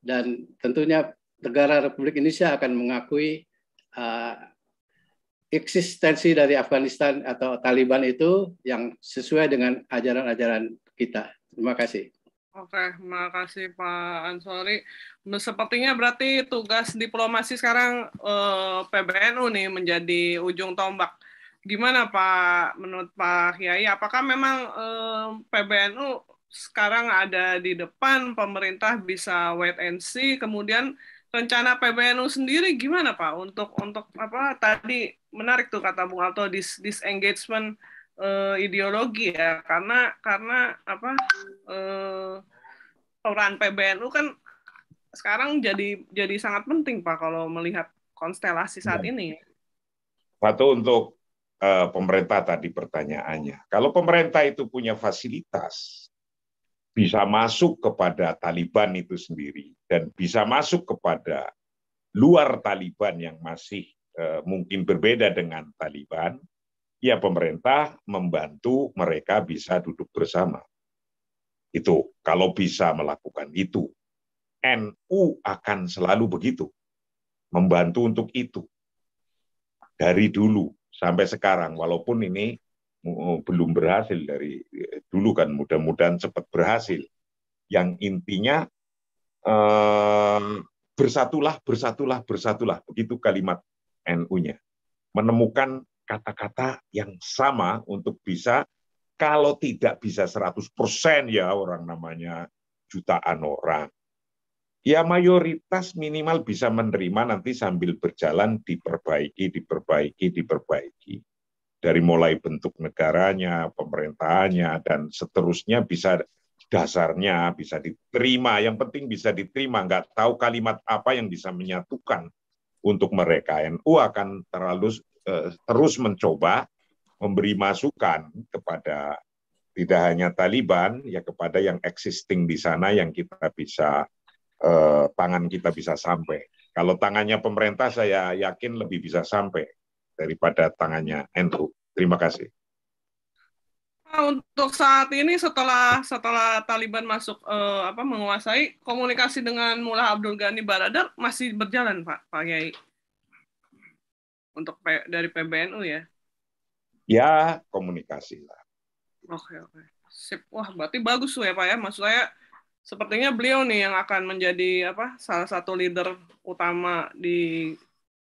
Speaker 5: dan tentunya negara Republik Indonesia akan mengakui uh, eksistensi dari Afghanistan atau Taliban itu yang sesuai dengan ajaran-ajaran kita. Terima kasih.
Speaker 3: Oke, terima kasih Pak Ansori. Nah, sepertinya berarti tugas diplomasi sekarang eh, PBNU nih menjadi ujung tombak Gimana Pak, menurut Pak Kiai, apakah memang eh, PBNU sekarang ada di depan, pemerintah bisa wait and see, kemudian rencana PBNU sendiri gimana Pak untuk untuk apa tadi menarik tuh kata Bung Alto dis, disengagement eh, ideologi ya karena karena apa eh, peran PBNU kan sekarang jadi jadi sangat penting Pak kalau melihat konstelasi saat iya. ini.
Speaker 4: Satu untuk uh, pemerintah tadi pertanyaannya. Kalau pemerintah itu punya fasilitas, bisa masuk kepada Taliban itu sendiri dan bisa masuk kepada luar Taliban yang masih uh, mungkin berbeda dengan Taliban, ya pemerintah membantu mereka bisa duduk bersama. Itu kalau bisa melakukan itu. NU akan selalu begitu, membantu untuk itu. Dari dulu sampai sekarang walaupun ini uh, belum berhasil dari eh, dulu kan mudah-mudahan cepat berhasil yang intinya eh, bersatulah bersatulah bersatulah begitu kalimat NU-nya menemukan kata-kata yang sama untuk bisa kalau tidak bisa 100% ya orang namanya jutaan orang ya mayoritas minimal bisa menerima nanti sambil berjalan diperbaiki, diperbaiki, diperbaiki. Dari mulai bentuk negaranya, pemerintahannya, dan seterusnya bisa dasarnya bisa diterima. Yang penting bisa diterima. Nggak tahu kalimat apa yang bisa menyatukan untuk mereka. NU akan terlalu eh, terus mencoba memberi masukan kepada tidak hanya Taliban, ya kepada yang existing di sana yang kita bisa eh, tangan kita bisa sampai. Kalau tangannya pemerintah, saya yakin lebih bisa sampai daripada tangannya NU. Terima kasih.
Speaker 3: Nah, untuk saat ini setelah setelah Taliban masuk eh, apa menguasai komunikasi dengan Mullah Abdul Ghani Baradar masih berjalan Pak Pak Yai untuk P, dari PBNU ya?
Speaker 4: Ya komunikasi lah.
Speaker 3: Oke oke. Sip. Wah berarti bagus tuh ya Pak ya. Maksud saya sepertinya beliau nih yang akan menjadi apa salah satu leader utama di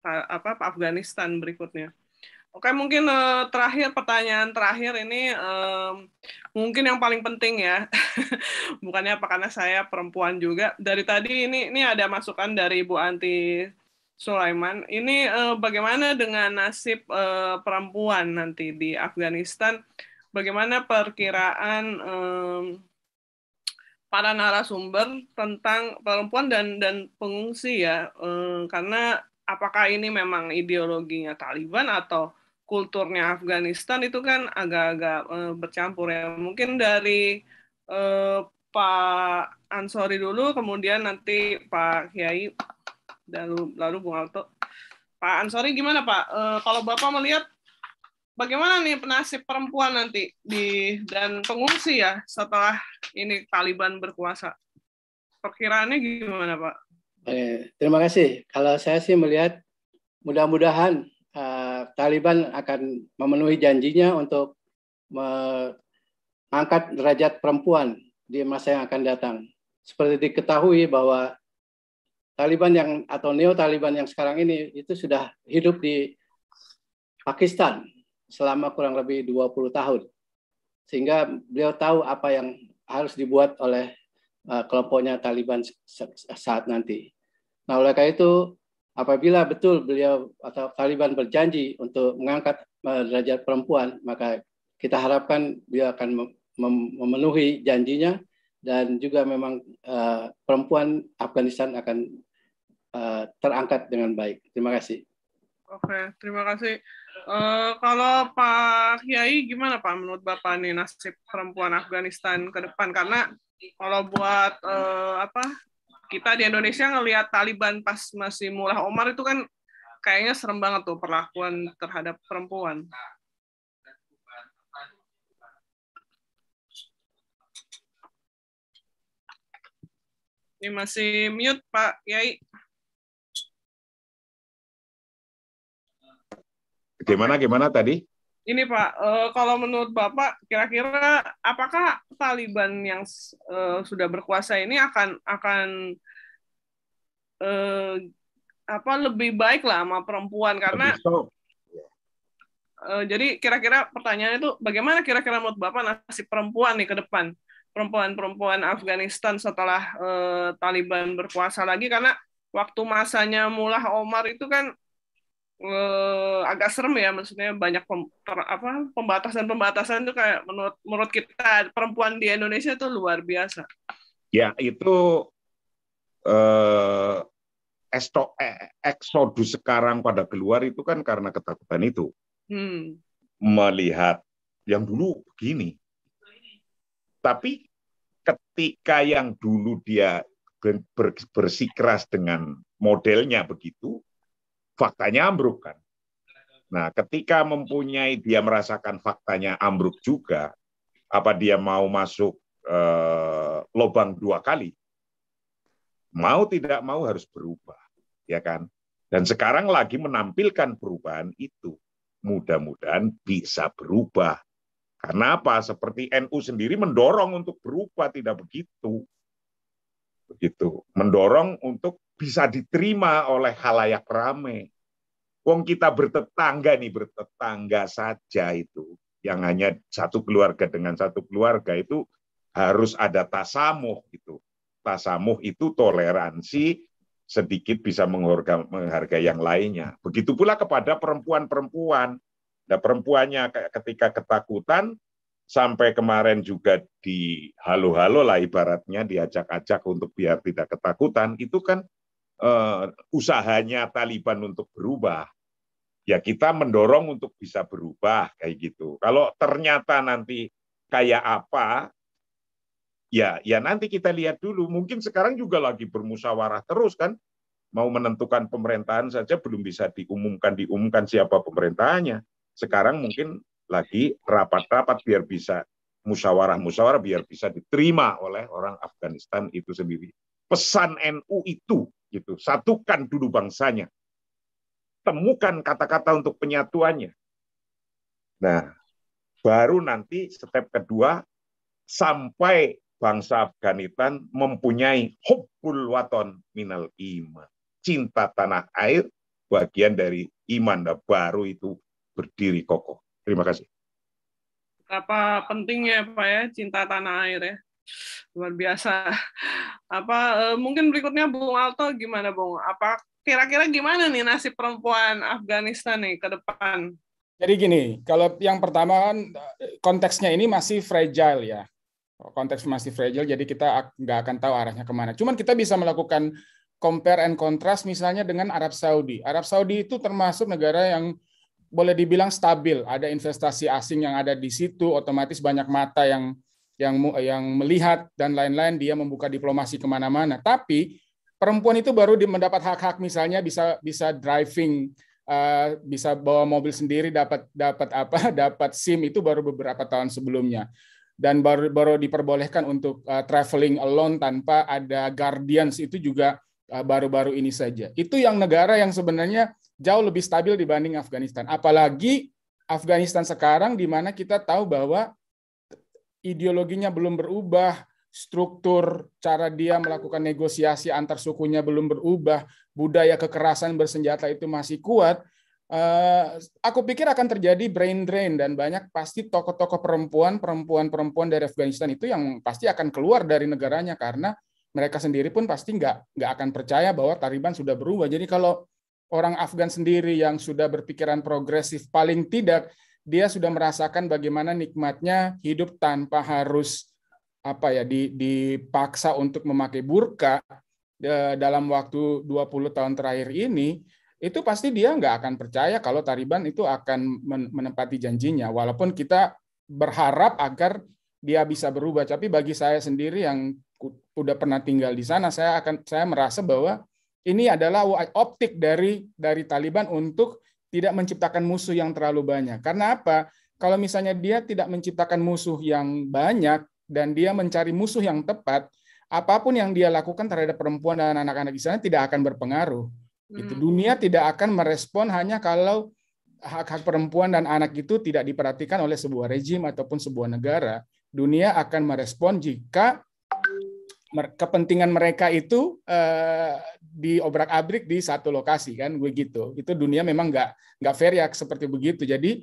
Speaker 3: apa Afghanistan berikutnya. Oke, mungkin uh, terakhir pertanyaan terakhir ini um, mungkin yang paling penting ya. Bukannya apa karena saya perempuan juga. Dari tadi ini ini ada masukan dari Ibu Anti Sulaiman. Ini uh, bagaimana dengan nasib uh, perempuan nanti di Afghanistan? Bagaimana perkiraan um, para narasumber tentang perempuan dan dan pengungsi ya eh, karena apakah ini memang ideologinya Taliban atau kulturnya Afghanistan itu kan agak-agak eh, bercampur ya mungkin dari eh, Pak Ansori dulu kemudian nanti Pak Kiai lalu lalu Bung Alto Pak Ansori gimana Pak kalau Bapak melihat bagaimana nih nasib perempuan nanti di dan pengungsi ya setelah ini Taliban berkuasa? Perkiraannya gimana Pak?
Speaker 5: Eh, terima kasih. Kalau saya sih melihat mudah-mudahan uh, Taliban akan memenuhi janjinya untuk mengangkat derajat perempuan di masa yang akan datang. Seperti diketahui bahwa Taliban yang atau neo Taliban yang sekarang ini itu sudah hidup di Pakistan selama kurang lebih 20 tahun. Sehingga beliau tahu apa yang harus dibuat oleh uh, kelompoknya Taliban saat nanti. Nah, oleh karena itu apabila betul beliau atau Taliban berjanji untuk mengangkat uh, derajat perempuan, maka kita harapkan beliau akan memenuhi janjinya dan juga memang eh, perempuan Afghanistan akan terangkat dengan baik. Terima kasih.
Speaker 3: Oke, terima kasih. Uh, kalau Pak Kiai, gimana Pak menurut Bapak nih nasib perempuan Afghanistan ke depan? Karena kalau buat uh, apa kita di Indonesia ngelihat Taliban pas masih mulai Omar itu kan kayaknya serem banget tuh perlakuan terhadap perempuan.
Speaker 2: Ini masih mute Pak Kiai.
Speaker 4: Gimana gimana tadi?
Speaker 2: Ini Pak, uh, kalau menurut Bapak, kira-kira
Speaker 3: apakah Taliban yang uh, sudah berkuasa ini akan akan eh, apa lebih baik lah sama perempuan karena jadi kira-kira pertanyaannya itu bagaimana kira-kira menurut Bapak nasib perempuan nih ke depan? perempuan-perempuan Afghanistan setelah uh, Taliban berkuasa lagi karena waktu masanya Mullah Omar itu kan uh, agak serem ya maksudnya banyak pem, per, apa pembatasan-pembatasan itu kayak menurut menurut kita perempuan di Indonesia itu luar biasa.
Speaker 4: Ya, itu eh uh, eh, eksodus sekarang pada keluar itu kan karena ketakutan itu. Hmm. Melihat yang dulu begini. Tapi ketika yang dulu dia bersikeras dengan modelnya begitu, faktanya ambruk kan. Nah, ketika mempunyai dia merasakan faktanya ambruk juga, apa dia mau masuk eh, lubang dua kali? Mau tidak mau harus berubah, ya kan? Dan sekarang lagi menampilkan perubahan itu. Mudah-mudahan bisa berubah. Karena apa? Seperti NU sendiri mendorong untuk berubah, tidak begitu. Begitu. Mendorong untuk bisa diterima oleh halayak rame. Wong kita bertetangga nih, bertetangga saja itu. Yang hanya satu keluarga dengan satu keluarga itu harus ada tasamuh gitu. Tasamuh itu toleransi sedikit bisa menghargai yang lainnya. Begitu pula kepada perempuan-perempuan. Nah, perempuannya ketika ketakutan sampai kemarin juga di halo-halo lah ibaratnya diajak-ajak untuk biar tidak ketakutan itu kan uh, usahanya Taliban untuk berubah, ya kita mendorong untuk bisa berubah kayak gitu. Kalau ternyata nanti kayak apa, ya ya nanti kita lihat dulu. Mungkin sekarang juga lagi bermusyawarah terus kan, mau menentukan pemerintahan saja belum bisa diumumkan diumumkan siapa pemerintahannya. Sekarang mungkin lagi rapat-rapat biar bisa musyawarah-musyawarah biar bisa diterima oleh orang Afghanistan itu sendiri. Pesan NU itu gitu. Satukan dulu bangsanya. Temukan kata-kata untuk penyatuannya. Nah, baru nanti step kedua sampai bangsa Afghanistan mempunyai hubbul waton minal iman. Cinta tanah air bagian dari iman dan nah, baru itu berdiri kokoh. Terima kasih.
Speaker 3: Apa pentingnya Pak ya cinta tanah air ya? luar biasa apa uh, mungkin berikutnya Bung Alto gimana Bung apa kira-kira gimana nih nasib perempuan Afghanistan nih ke depan
Speaker 1: jadi gini kalau yang pertama kan eh, konteksnya ini masih fragile ya konteks masih fragile jadi kita nggak akan tahu arahnya kemana cuman kita bisa melakukan compare and contrast misalnya dengan Arab Saudi Arab Saudi itu termasuk negara yang boleh dibilang stabil. Ada investasi asing yang ada di situ, otomatis banyak mata yang yang yang melihat dan lain-lain dia membuka diplomasi kemana-mana. Tapi perempuan itu baru mendapat hak-hak misalnya bisa bisa driving eh, bisa bawa mobil sendiri dapat dapat apa dapat SIM itu baru beberapa tahun sebelumnya dan baru baru diperbolehkan untuk eh, traveling alone tanpa ada guardians itu juga eh, baru-baru ini saja. Itu yang negara yang sebenarnya jauh lebih stabil dibanding Afghanistan. Apalagi Afghanistan sekarang di mana kita tahu bahwa ideologinya belum berubah, struktur cara dia melakukan negosiasi antar sukunya belum berubah, budaya kekerasan bersenjata itu masih kuat, eh, aku pikir akan terjadi brain drain dan banyak pasti tokoh-tokoh perempuan, perempuan-perempuan dari Afghanistan itu yang pasti akan keluar dari negaranya karena mereka sendiri pun pasti nggak nggak akan percaya bahwa Taliban sudah berubah. Jadi kalau orang Afgan sendiri yang sudah berpikiran progresif paling tidak dia sudah merasakan bagaimana nikmatnya hidup tanpa harus apa ya dipaksa untuk memakai burka e, dalam waktu 20 tahun terakhir ini itu pasti dia nggak akan percaya kalau Taliban itu akan menempati janjinya walaupun kita berharap agar dia bisa berubah tapi bagi saya sendiri yang udah pernah tinggal di sana saya akan saya merasa bahwa ini adalah optik dari dari Taliban untuk tidak menciptakan musuh yang terlalu banyak. Karena apa? Kalau misalnya dia tidak menciptakan musuh yang banyak dan dia mencari musuh yang tepat, apapun yang dia lakukan terhadap perempuan dan anak-anak di sana tidak akan berpengaruh. Hmm. Itu dunia tidak akan merespon hanya kalau hak-hak perempuan dan anak itu tidak diperhatikan oleh sebuah rejim ataupun sebuah negara. Dunia akan merespon jika kepentingan mereka itu eh, diobrak abrik di satu lokasi kan begitu itu dunia memang nggak nggak fair ya seperti begitu jadi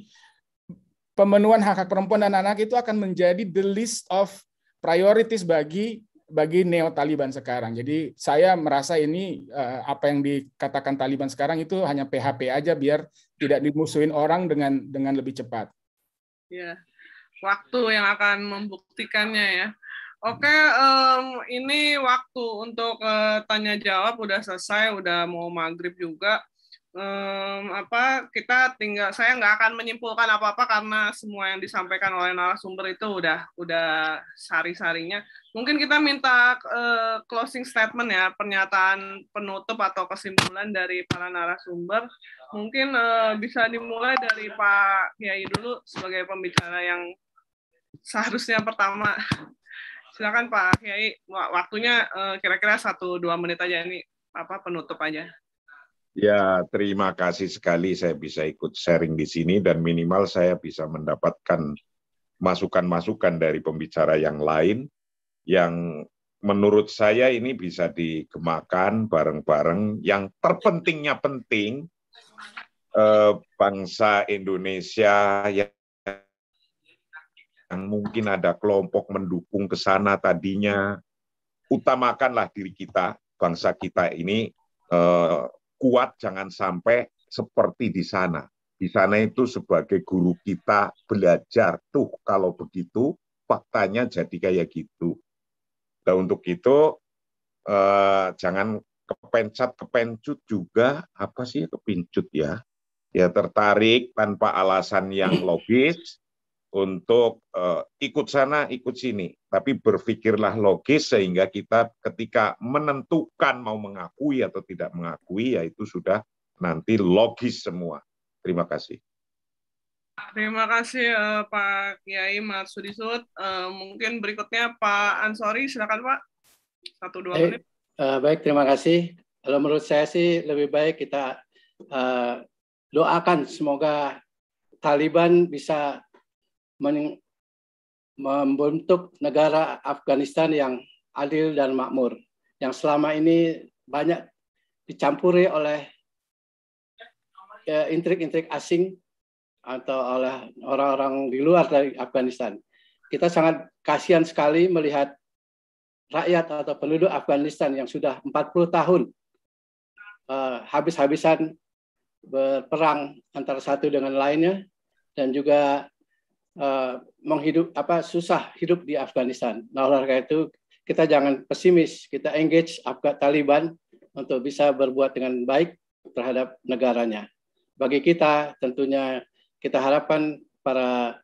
Speaker 1: pemenuhan hak hak perempuan dan anak itu akan menjadi the list of priorities bagi bagi neo Taliban sekarang jadi saya merasa ini eh, apa yang dikatakan Taliban sekarang itu hanya PHP aja biar tidak dimusuhin orang dengan dengan lebih cepat
Speaker 3: ya waktu yang akan membuktikannya ya Oke, um, ini waktu untuk uh, tanya jawab udah selesai, udah mau maghrib juga. Um, apa kita tinggal saya nggak akan menyimpulkan apa apa karena semua yang disampaikan oleh narasumber itu udah udah sari sarinya. Mungkin kita minta uh, closing statement ya, pernyataan penutup atau kesimpulan dari para narasumber. Mungkin uh, bisa dimulai dari Pak Kiai dulu sebagai pembicara yang seharusnya pertama silakan Pak Kiai waktunya eh, kira-kira satu dua menit aja ini apa penutup aja
Speaker 4: ya terima kasih sekali saya bisa ikut sharing di sini dan minimal saya bisa mendapatkan masukan-masukan dari pembicara yang lain yang menurut saya ini bisa digemakan bareng-bareng yang terpentingnya penting eh, bangsa Indonesia yang yang mungkin ada kelompok mendukung ke sana tadinya, utamakanlah diri kita, bangsa kita ini eh, kuat jangan sampai seperti di sana. Di sana itu sebagai guru kita belajar tuh kalau begitu faktanya jadi kayak gitu. Nah untuk itu eh, jangan kepencet kepencut juga apa sih kepincut ya ya tertarik tanpa alasan yang logis untuk uh, ikut sana, ikut sini. Tapi berpikirlah logis sehingga kita ketika menentukan mau mengakui atau tidak mengakui, yaitu sudah nanti logis semua. Terima kasih.
Speaker 3: Terima kasih uh, Pak Kiai Marsudisut. Uh, eh, mungkin berikutnya Pak Ansori, silakan Pak. Satu dua menit.
Speaker 5: Hey, Uh, baik, terima kasih. Kalau menurut saya sih lebih baik kita uh, doakan semoga Taliban bisa
Speaker 2: membentuk
Speaker 5: negara Afghanistan yang adil dan makmur, yang selama ini banyak dicampuri oleh eh, intrik-intrik asing atau oleh orang-orang di luar dari Afghanistan. Kita sangat kasihan sekali melihat rakyat atau penduduk Afghanistan yang sudah 40 tahun uh, habis-habisan berperang antara satu dengan lainnya dan juga uh, menghidup apa susah hidup di Afghanistan. Nah oleh karena itu kita jangan pesimis, kita engage Afghan Taliban untuk bisa berbuat dengan baik terhadap negaranya. Bagi kita tentunya kita harapkan para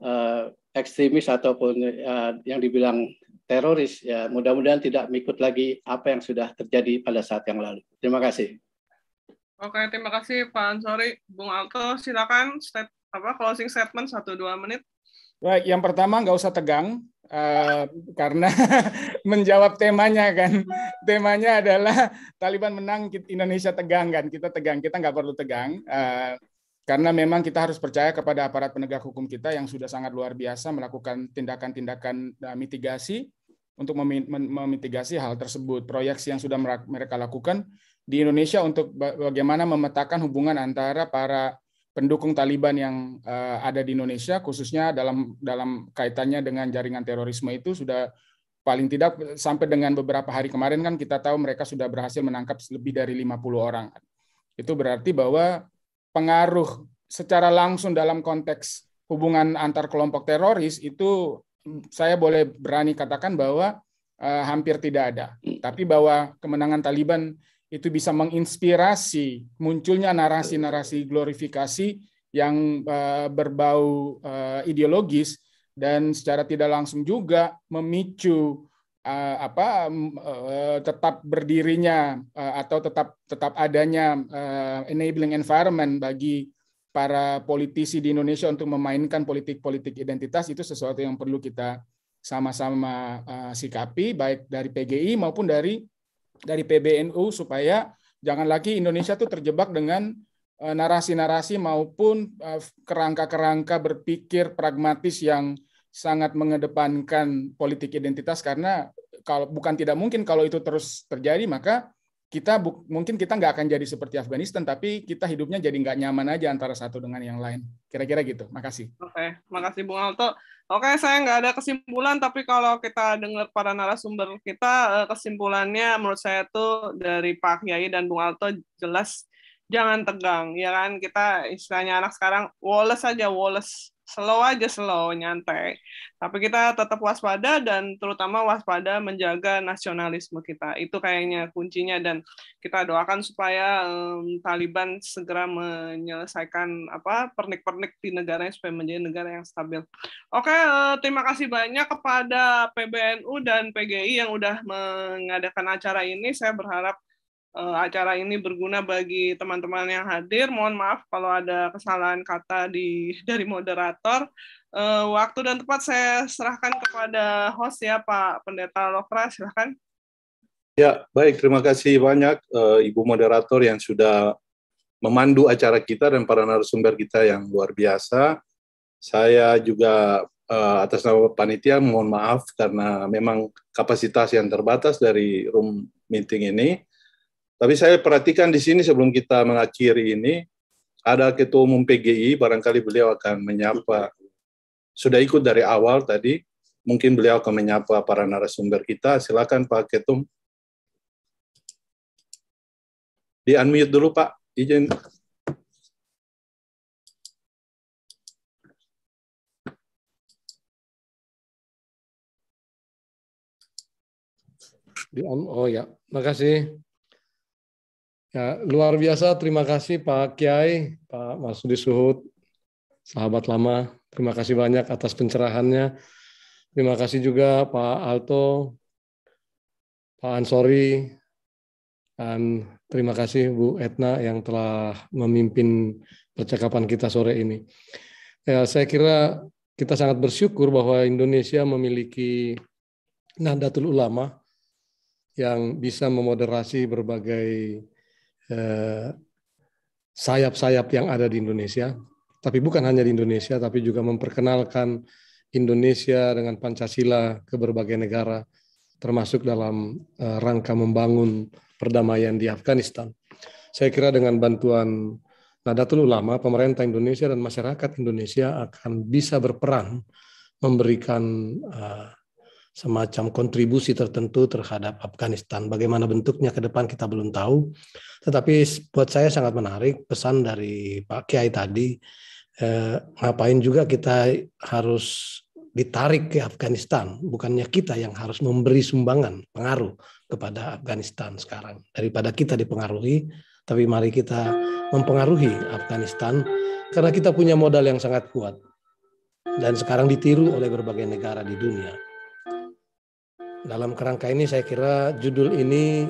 Speaker 5: uh, ekstremis ataupun uh, yang dibilang teroris ya mudah-mudahan tidak mengikut lagi apa yang sudah terjadi pada saat
Speaker 1: yang lalu. Terima kasih.
Speaker 3: Oke, terima kasih Pak Ansori. Bung Alto, silakan step apa closing statement satu dua menit?
Speaker 1: Baik, yang pertama nggak usah tegang uh, karena menjawab temanya kan. Temanya adalah Taliban menang, Indonesia tegang kan. Kita tegang, kita nggak perlu tegang. Uh, karena memang kita harus percaya kepada aparat penegak hukum kita yang sudah sangat luar biasa melakukan tindakan-tindakan eh, mitigasi untuk memitigasi hal tersebut. Proyeksi yang sudah mereka lakukan di Indonesia untuk bagaimana memetakan hubungan antara para pendukung Taliban yang uh, ada di Indonesia khususnya dalam dalam kaitannya dengan jaringan terorisme itu sudah paling tidak sampai dengan beberapa hari kemarin kan kita tahu mereka sudah berhasil menangkap lebih dari 50 orang. Itu berarti bahwa pengaruh secara langsung dalam konteks hubungan antar kelompok teroris itu saya boleh berani katakan bahwa uh, hampir tidak ada. Hmm. Tapi bahwa kemenangan Taliban itu bisa menginspirasi munculnya narasi-narasi glorifikasi yang eh, berbau eh, ideologis dan secara tidak langsung juga memicu eh, apa tetap berdirinya atau tetap tetap adanya enabling environment bagi para politisi di Indonesia untuk memainkan politik-politik identitas itu sesuatu yang perlu kita sama-sama sikapi baik dari PGI maupun dari dari PBNU supaya jangan lagi Indonesia tuh terjebak dengan eh, narasi-narasi maupun eh, kerangka-kerangka berpikir pragmatis yang sangat mengedepankan politik identitas karena kalau bukan tidak mungkin kalau itu terus terjadi maka kita mungkin kita nggak akan jadi seperti Afghanistan tapi kita hidupnya jadi nggak nyaman aja antara satu dengan yang lain kira-kira gitu makasih
Speaker 3: oke okay. makasih Bung Alto Oke, saya nggak ada kesimpulan, tapi kalau kita dengar para narasumber kita, eh, kesimpulannya menurut saya itu dari Pak Kiai dan Bung Alto jelas jangan tegang ya kan kita istilahnya anak sekarang Wallace aja Wallace slow aja slow nyantai tapi kita tetap waspada dan terutama waspada menjaga nasionalisme kita itu kayaknya kuncinya dan kita doakan supaya um, Taliban segera menyelesaikan apa pernik-pernik di negaranya supaya menjadi negara yang stabil oke uh, terima kasih banyak kepada PBNU dan PGI yang udah mengadakan acara ini saya berharap Eh, acara ini berguna bagi teman-teman yang hadir. Mohon maaf kalau ada kesalahan kata di dari moderator. Eh, waktu dan tempat saya serahkan kepada host ya Pak Pendeta Lokra, silahkan.
Speaker 5: Ya, baik. Terima kasih banyak eh, Ibu moderator yang sudah memandu acara kita dan para narasumber kita yang luar biasa. Saya juga atas nama panitia mohon maaf karena memang kapasitas yang terbatas dari room meeting ini tapi saya perhatikan di sini sebelum kita mengakhiri ini, ada Ketua Umum PGI, barangkali beliau akan menyapa. Sudah ikut dari awal tadi, mungkin beliau
Speaker 2: akan menyapa para narasumber kita. Silakan Pak Ketum. Di unmute dulu Pak, izin. Di oh ya, makasih. Ya, luar biasa. Terima kasih Pak Kiai, Pak Masudi Suhud,
Speaker 5: sahabat lama. Terima kasih banyak atas pencerahannya. Terima kasih juga Pak Alto, Pak Ansori, dan terima kasih Bu Etna yang telah memimpin percakapan kita sore ini. Ya, saya kira kita sangat bersyukur bahwa Indonesia memiliki Nahdlatul Ulama yang bisa memoderasi berbagai Eh, sayap-sayap yang ada di Indonesia, tapi bukan hanya di Indonesia, tapi juga memperkenalkan Indonesia dengan Pancasila ke berbagai negara, termasuk dalam eh, rangka membangun perdamaian di Afghanistan. Saya kira dengan bantuan Nadatul Ulama, pemerintah Indonesia dan masyarakat Indonesia akan bisa berperan memberikan uh, semacam kontribusi tertentu terhadap Afghanistan. Bagaimana bentuknya ke depan kita belum tahu. Tetapi buat saya sangat menarik pesan dari Pak Kiai tadi. Eh, ngapain juga kita harus ditarik ke Afghanistan, bukannya kita yang harus memberi sumbangan pengaruh kepada Afghanistan sekarang daripada kita dipengaruhi, tapi mari kita mempengaruhi Afghanistan karena kita punya modal yang sangat kuat dan sekarang ditiru oleh berbagai negara di dunia. Dalam kerangka ini saya kira judul ini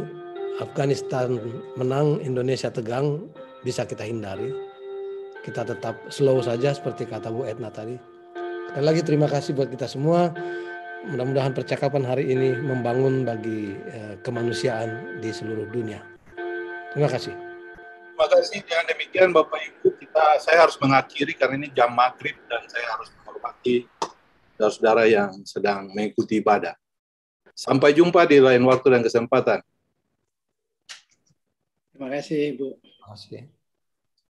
Speaker 5: Afghanistan menang, Indonesia tegang bisa kita hindari. Kita tetap slow saja seperti kata Bu Edna tadi. Sekali lagi terima kasih buat kita semua. Mudah-mudahan percakapan hari ini membangun bagi eh, kemanusiaan di seluruh dunia. Terima kasih.
Speaker 4: Terima kasih. Dengan demikian Bapak Ibu, kita saya harus mengakhiri
Speaker 5: karena ini jam maghrib dan saya harus menghormati saudara-saudara yang sedang mengikuti
Speaker 2: ibadah. Sampai jumpa di lain waktu dan kesempatan. Terima kasih, ibu Terima kasih.